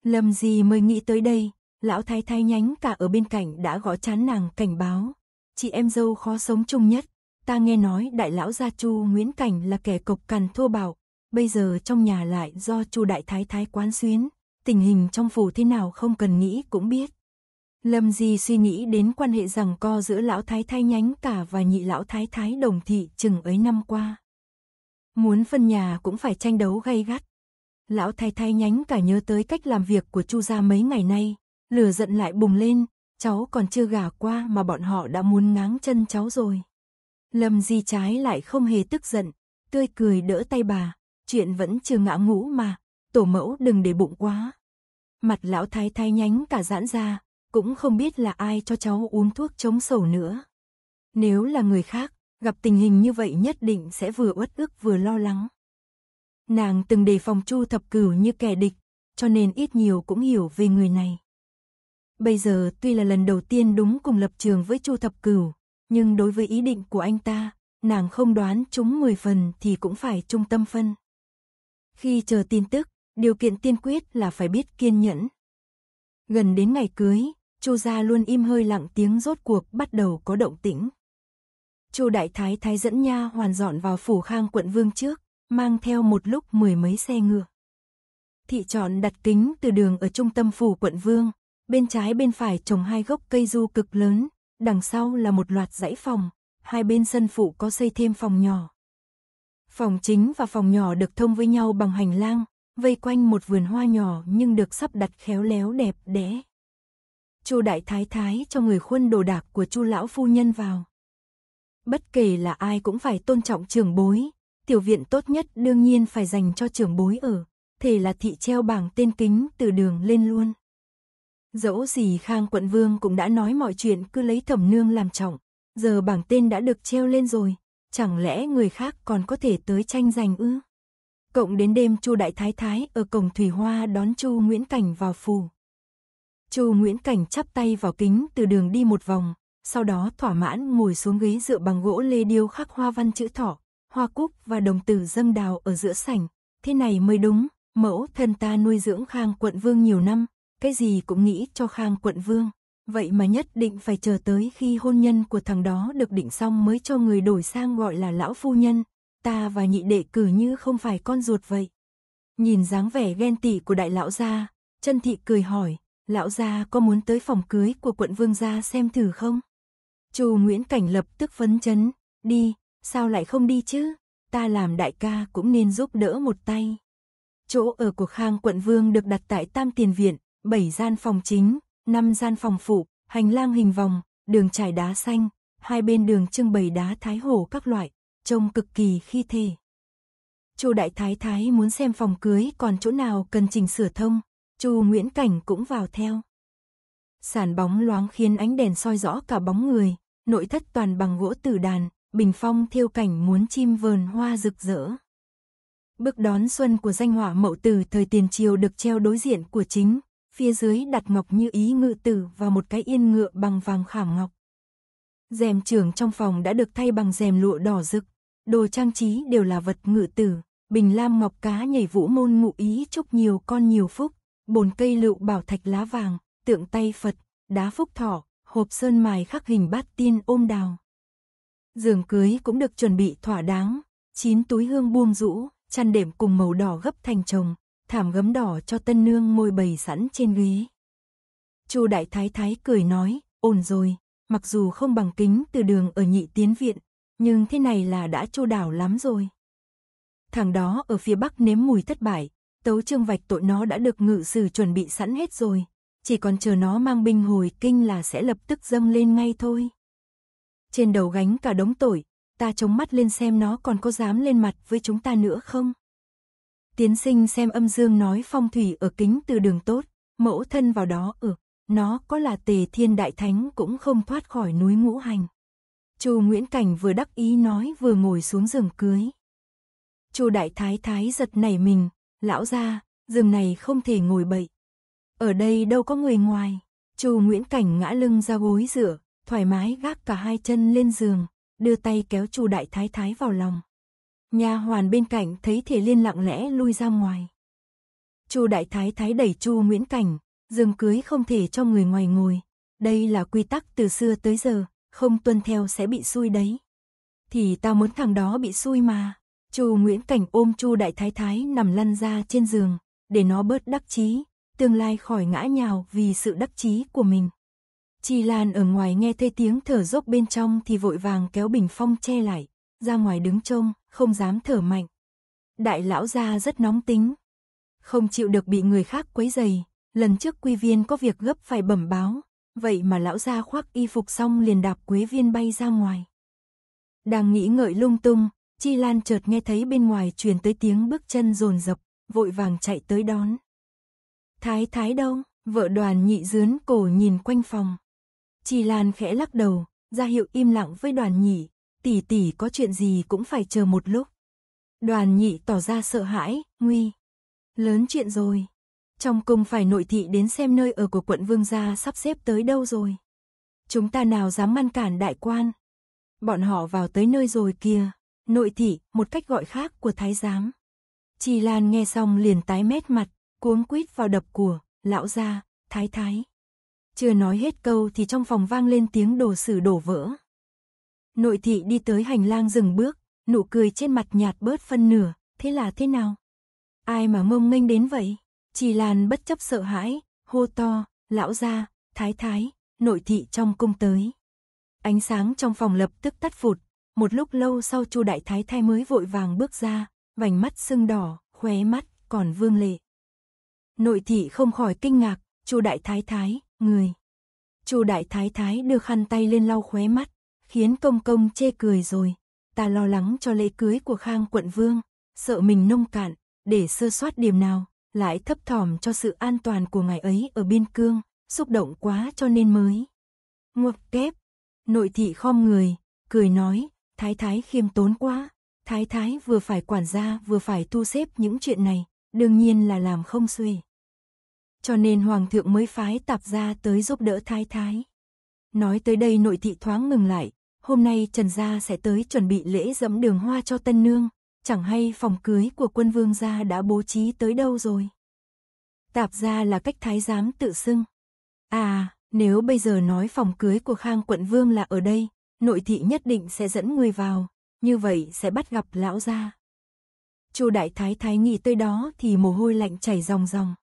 Lâm Di mới nghĩ tới đây, lão thái thái nhánh cả ở bên cạnh đã gõ chán nàng cảnh báo, chị em dâu khó sống chung nhất, ta nghe nói đại lão gia Chu Nguyễn Cảnh là kẻ cộc cằn thua bạo, bây giờ trong nhà lại do Chu Đại Thái Thái quán xuyến, tình hình trong phủ thế nào không cần nghĩ cũng biết. Lâm Di suy nghĩ đến quan hệ rằng co giữa lão thái thái nhánh cả và nhị lão thái thái đồng thị chừng ấy năm qua. Muốn phân nhà cũng phải tranh đấu gay gắt. Lão thái thái nhánh cả nhớ tới cách làm việc của Chu gia mấy ngày nay, lửa giận lại bùng lên, cháu còn chưa gả qua mà bọn họ đã muốn ngáng chân cháu rồi. Lâm Di trái lại không hề tức giận, tươi cười đỡ tay bà, chuyện vẫn chưa ngã ngũ mà, tổ mẫu đừng để bụng quá. Mặt lão thái thái nhánh cả giãn ra, cũng không biết là ai cho cháu uống thuốc chống sầu nữa. Nếu là người khác, gặp tình hình như vậy nhất định sẽ vừa uất ức vừa lo lắng. Nàng từng đề phòng Chu Thập Cửu như kẻ địch, cho nên ít nhiều cũng hiểu về người này. Bây giờ tuy là lần đầu tiên đúng cùng lập trường với Chu Thập Cửu, nhưng đối với ý định của anh ta, nàng không đoán chúng 10 phần thì cũng phải trung tâm phân. Khi chờ tin tức, điều kiện tiên quyết là phải biết kiên nhẫn. Gần đến ngày cưới, Chu gia luôn im hơi lặng tiếng rốt cuộc bắt đầu có động tĩnh. Chu đại thái thái dẫn nha hoàn dọn vào phủ Khang quận Vương trước, mang theo một lúc mười mấy xe ngựa. Thị trọn đặt kính từ đường ở trung tâm phủ quận Vương, bên trái bên phải trồng hai gốc cây du cực lớn, đằng sau là một loạt dãy phòng, hai bên sân phụ có xây thêm phòng nhỏ, Phòng chính và phòng nhỏ được thông với nhau bằng hành lang, vây quanh một vườn hoa nhỏ nhưng được sắp đặt khéo léo đẹp đẽ. Chu đại thái thái cho người khuân đồ đạc của Chu lão phu nhân vào. Bất kể là ai cũng phải tôn trọng trưởng bối, tiểu viện tốt nhất đương nhiên phải dành cho trưởng bối ở, thể là thị treo bảng tên kính từ đường lên luôn. Dẫu gì Khang quận vương cũng đã nói mọi chuyện cứ lấy thẩm nương làm trọng, giờ bảng tên đã được treo lên rồi, chẳng lẽ người khác còn có thể tới tranh giành ư? Cộng đến đêm Chu Đại Thái Thái ở cổng Thủy Hoa đón Chu Nguyễn Cảnh vào phủ. Chu Nguyễn Cảnh chắp tay vào kính từ đường đi một vòng, sau đó thỏa mãn ngồi xuống ghế dựa bằng gỗ lê điêu khắc hoa văn chữ thọ, hoa cúc và đồng tử dâm đào ở giữa sảnh, thế này mới đúng, mẫu thân ta nuôi dưỡng Khang Quận Vương nhiều năm, cái gì cũng nghĩ cho Khang Quận Vương. Vậy mà nhất định phải chờ tới khi hôn nhân của thằng đó được định xong mới cho người đổi sang gọi là lão phu nhân, ta và nhị đệ cử như không phải con ruột vậy. Nhìn dáng vẻ ghen tị của đại lão gia, chân thị cười hỏi, lão gia có muốn tới phòng cưới của quận vương gia xem thử không? Chu Nguyễn Cảnh lập tức phấn chấn, đi, sao lại không đi chứ, ta làm đại ca cũng nên giúp đỡ một tay. Chỗ ở của Khang quận vương được đặt tại Tam Tiền Viện, bảy gian phòng chính, năm gian phòng phụ, hành lang hình vòng, đường trải đá xanh, hai bên đường trưng bày đá thái hổ các loại, trông cực kỳ khi thề. Chu Đại Thái Thái muốn xem phòng cưới còn chỗ nào cần chỉnh sửa thông, Chu Nguyễn Cảnh cũng vào theo. Sàn bóng loáng khiến ánh đèn soi rõ cả bóng người, nội thất toàn bằng gỗ tử đàn, bình phong thiêu cảnh muốn chim vờn hoa rực rỡ. bức đón xuân của danh họa mậu từ thời tiền triều được treo đối diện của chính phía dưới đặt ngọc như ý ngự tử và một cái yên ngựa bằng vàng khảm ngọc. Rèm trường trong phòng đã được thay bằng rèm lụa đỏ rực, đồ trang trí đều là vật ngự tử, bình lam ngọc cá nhảy vũ môn ngụ ý chúc nhiều con nhiều phúc, bồn cây lựu bảo thạch lá vàng, tượng tay Phật, đá phúc thỏ, hộp sơn mài khắc hình bát tiên ôm đào. Giường cưới cũng được chuẩn bị thỏa đáng, chín túi hương buông rũ, chăn đệm cùng màu đỏ gấp thành chồng, thảm gấm đỏ cho tân nương môi bày sẵn trên ghế. Chu đại thái thái cười nói, ổn rồi, mặc dù không bằng kính từ đường ở nhị tiến viện, nhưng thế này là đã chu đảo lắm rồi. Thằng đó ở phía bắc nếm mùi thất bại, tấu trương vạch tội nó đã được ngự sử chuẩn bị sẵn hết rồi, chỉ còn chờ nó mang binh hồi kinh là sẽ lập tức dâng lên ngay thôi. Trên đầu gánh cả đống tội, ta chống mắt lên xem nó còn có dám lên mặt với chúng ta nữa không? Tiến sinh xem âm dương nói phong thủy ở kính từ đường tốt, mẫu thân vào đó ở, nó có là tề thiên đại thánh cũng không thoát khỏi núi ngũ hành. Chu Nguyễn Cảnh vừa đắc ý nói vừa ngồi xuống giường cưới. Chu đại thái thái giật nảy mình, lão gia, giường này không thể ngồi bậy. Ở đây đâu có người ngoài. Chu Nguyễn Cảnh ngã lưng ra gối dựa, thoải mái gác cả hai chân lên giường, đưa tay kéo Chu đại thái thái vào lòng. Nha hoàn bên cạnh thấy Thể Liên lặng lẽ lui ra ngoài. Chu đại thái thái đẩy Chu Nguyễn Cảnh, dừng cưới không thể cho người ngoài ngồi, đây là quy tắc từ xưa tới giờ, không tuân theo sẽ bị xui đấy. Thì ta muốn thằng đó bị xui mà. Chu Nguyễn Cảnh ôm Chu đại thái thái nằm lăn ra trên giường, để nó bớt đắc chí, tương lai khỏi ngã nhào vì sự đắc chí của mình. Chi Lan ở ngoài nghe thấy tiếng thở dốc bên trong thì vội vàng kéo bình phong che lại, ra ngoài đứng trông, không dám thở mạnh. Đại lão gia rất nóng tính, không chịu được bị người khác quấy rầy, lần trước quy viên có việc gấp phải bẩm báo, vậy mà lão gia khoác y phục xong liền đạp quế viên bay ra ngoài. Đang nghĩ ngợi lung tung, Chi Lan chợt nghe thấy bên ngoài truyền tới tiếng bước chân rồn rập, vội vàng chạy tới đón. Thái thái đâu? Vợ đoàn nhị dướn cổ nhìn quanh phòng. Chi Lan khẽ lắc đầu, ra hiệu im lặng với đoàn nhị, tỷ tỷ có chuyện gì cũng phải chờ một lúc. Đoàn nhị tỏ ra sợ hãi, nguy. Lớn chuyện rồi. Trong cung phải nội thị đến xem nơi ở của quận vương gia sắp xếp tới đâu rồi. Chúng ta nào dám ngăn cản đại quan. Bọn họ vào tới nơi rồi kìa. Nội thị, một cách gọi khác của thái giám. Chi Lan nghe xong liền tái mét mặt, cuống quýt vào đập của, lão gia, thái thái. Chưa nói hết câu thì trong phòng vang lên tiếng đồ sử đổ vỡ. Nội thị đi tới hành lang dừng bước, nụ cười trên mặt nhạt bớt phân nửa, thế là thế nào? Ai mà mông nghênh đến vậy? Chỉ làn bất chấp sợ hãi, hô to, lão gia, thái thái, nội thị trong cung tới. Ánh sáng trong phòng lập tức tắt phụt, một lúc lâu sau Chu đại thái thái mới vội vàng bước ra, vành mắt sưng đỏ, khóe mắt còn vương lệ. Nội thị không khỏi kinh ngạc, Chu đại thái thái, người. Chu đại thái thái đưa khăn tay lên lau khóe mắt, khiến công công chê cười rồi. Ta lo lắng cho lễ cưới của Khang quận vương, sợ mình nông cạn, để sơ soát điểm nào, lại thấp thỏm cho sự an toàn của ngài ấy ở biên cương, xúc động quá cho nên mới. Ngọc kép, nội thị khom người, cười nói, thái thái khiêm tốn quá, thái thái vừa phải quản gia vừa phải thu xếp những chuyện này, đương nhiên là làm không xuể. Cho nên hoàng thượng mới phái tạp gia tới giúp đỡ thái thái. Nói tới đây nội thị thoáng ngừng lại, hôm nay Trần Gia sẽ tới chuẩn bị lễ dẫm đường hoa cho tân nương, chẳng hay phòng cưới của quân vương gia đã bố trí tới đâu rồi. Tạp gia là cách thái giám tự xưng. À, nếu bây giờ nói phòng cưới của Khang quận vương là ở đây, nội thị nhất định sẽ dẫn người vào, như vậy sẽ bắt gặp lão gia. Chu đại thái thái nghĩ tới đó thì mồ hôi lạnh chảy ròng ròng.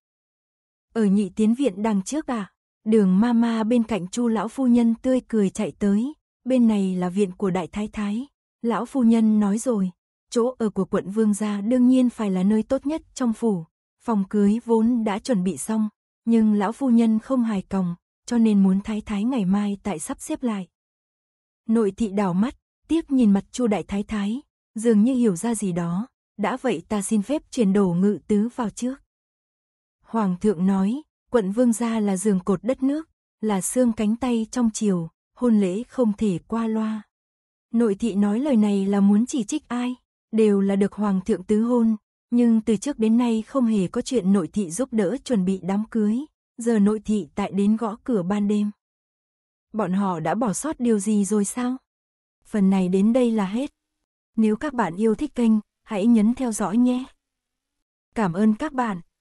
Ở nhị tiến viện đằng trước à, đường ma ma bên cạnh Chu lão phu nhân tươi cười chạy tới, bên này là viện của đại thái thái. Lão phu nhân nói rồi, chỗ ở của quận vương gia đương nhiên phải là nơi tốt nhất trong phủ. Phòng cưới vốn đã chuẩn bị xong, nhưng lão phu nhân không hài lòng, cho nên muốn thái thái ngày mai tại sắp xếp lại. Nội thị đảo mắt, tiếc nhìn mặt Chu đại thái thái, dường như hiểu ra gì đó, đã vậy ta xin phép chuyển đổ ngự tứ vào trước. Hoàng thượng nói, quận vương gia là giường cột đất nước, là xương cánh tay trong chiều, hôn lễ không thể qua loa. Nội thị nói lời này là muốn chỉ trích ai, đều là được hoàng thượng tứ hôn, nhưng từ trước đến nay không hề có chuyện nội thị giúp đỡ chuẩn bị đám cưới, giờ nội thị tại đến gõ cửa ban đêm. Bọn họ đã bỏ sót điều gì rồi sao? Phần này đến đây là hết. Nếu các bạn yêu thích kênh, hãy nhấn theo dõi nhé. Cảm ơn các bạn.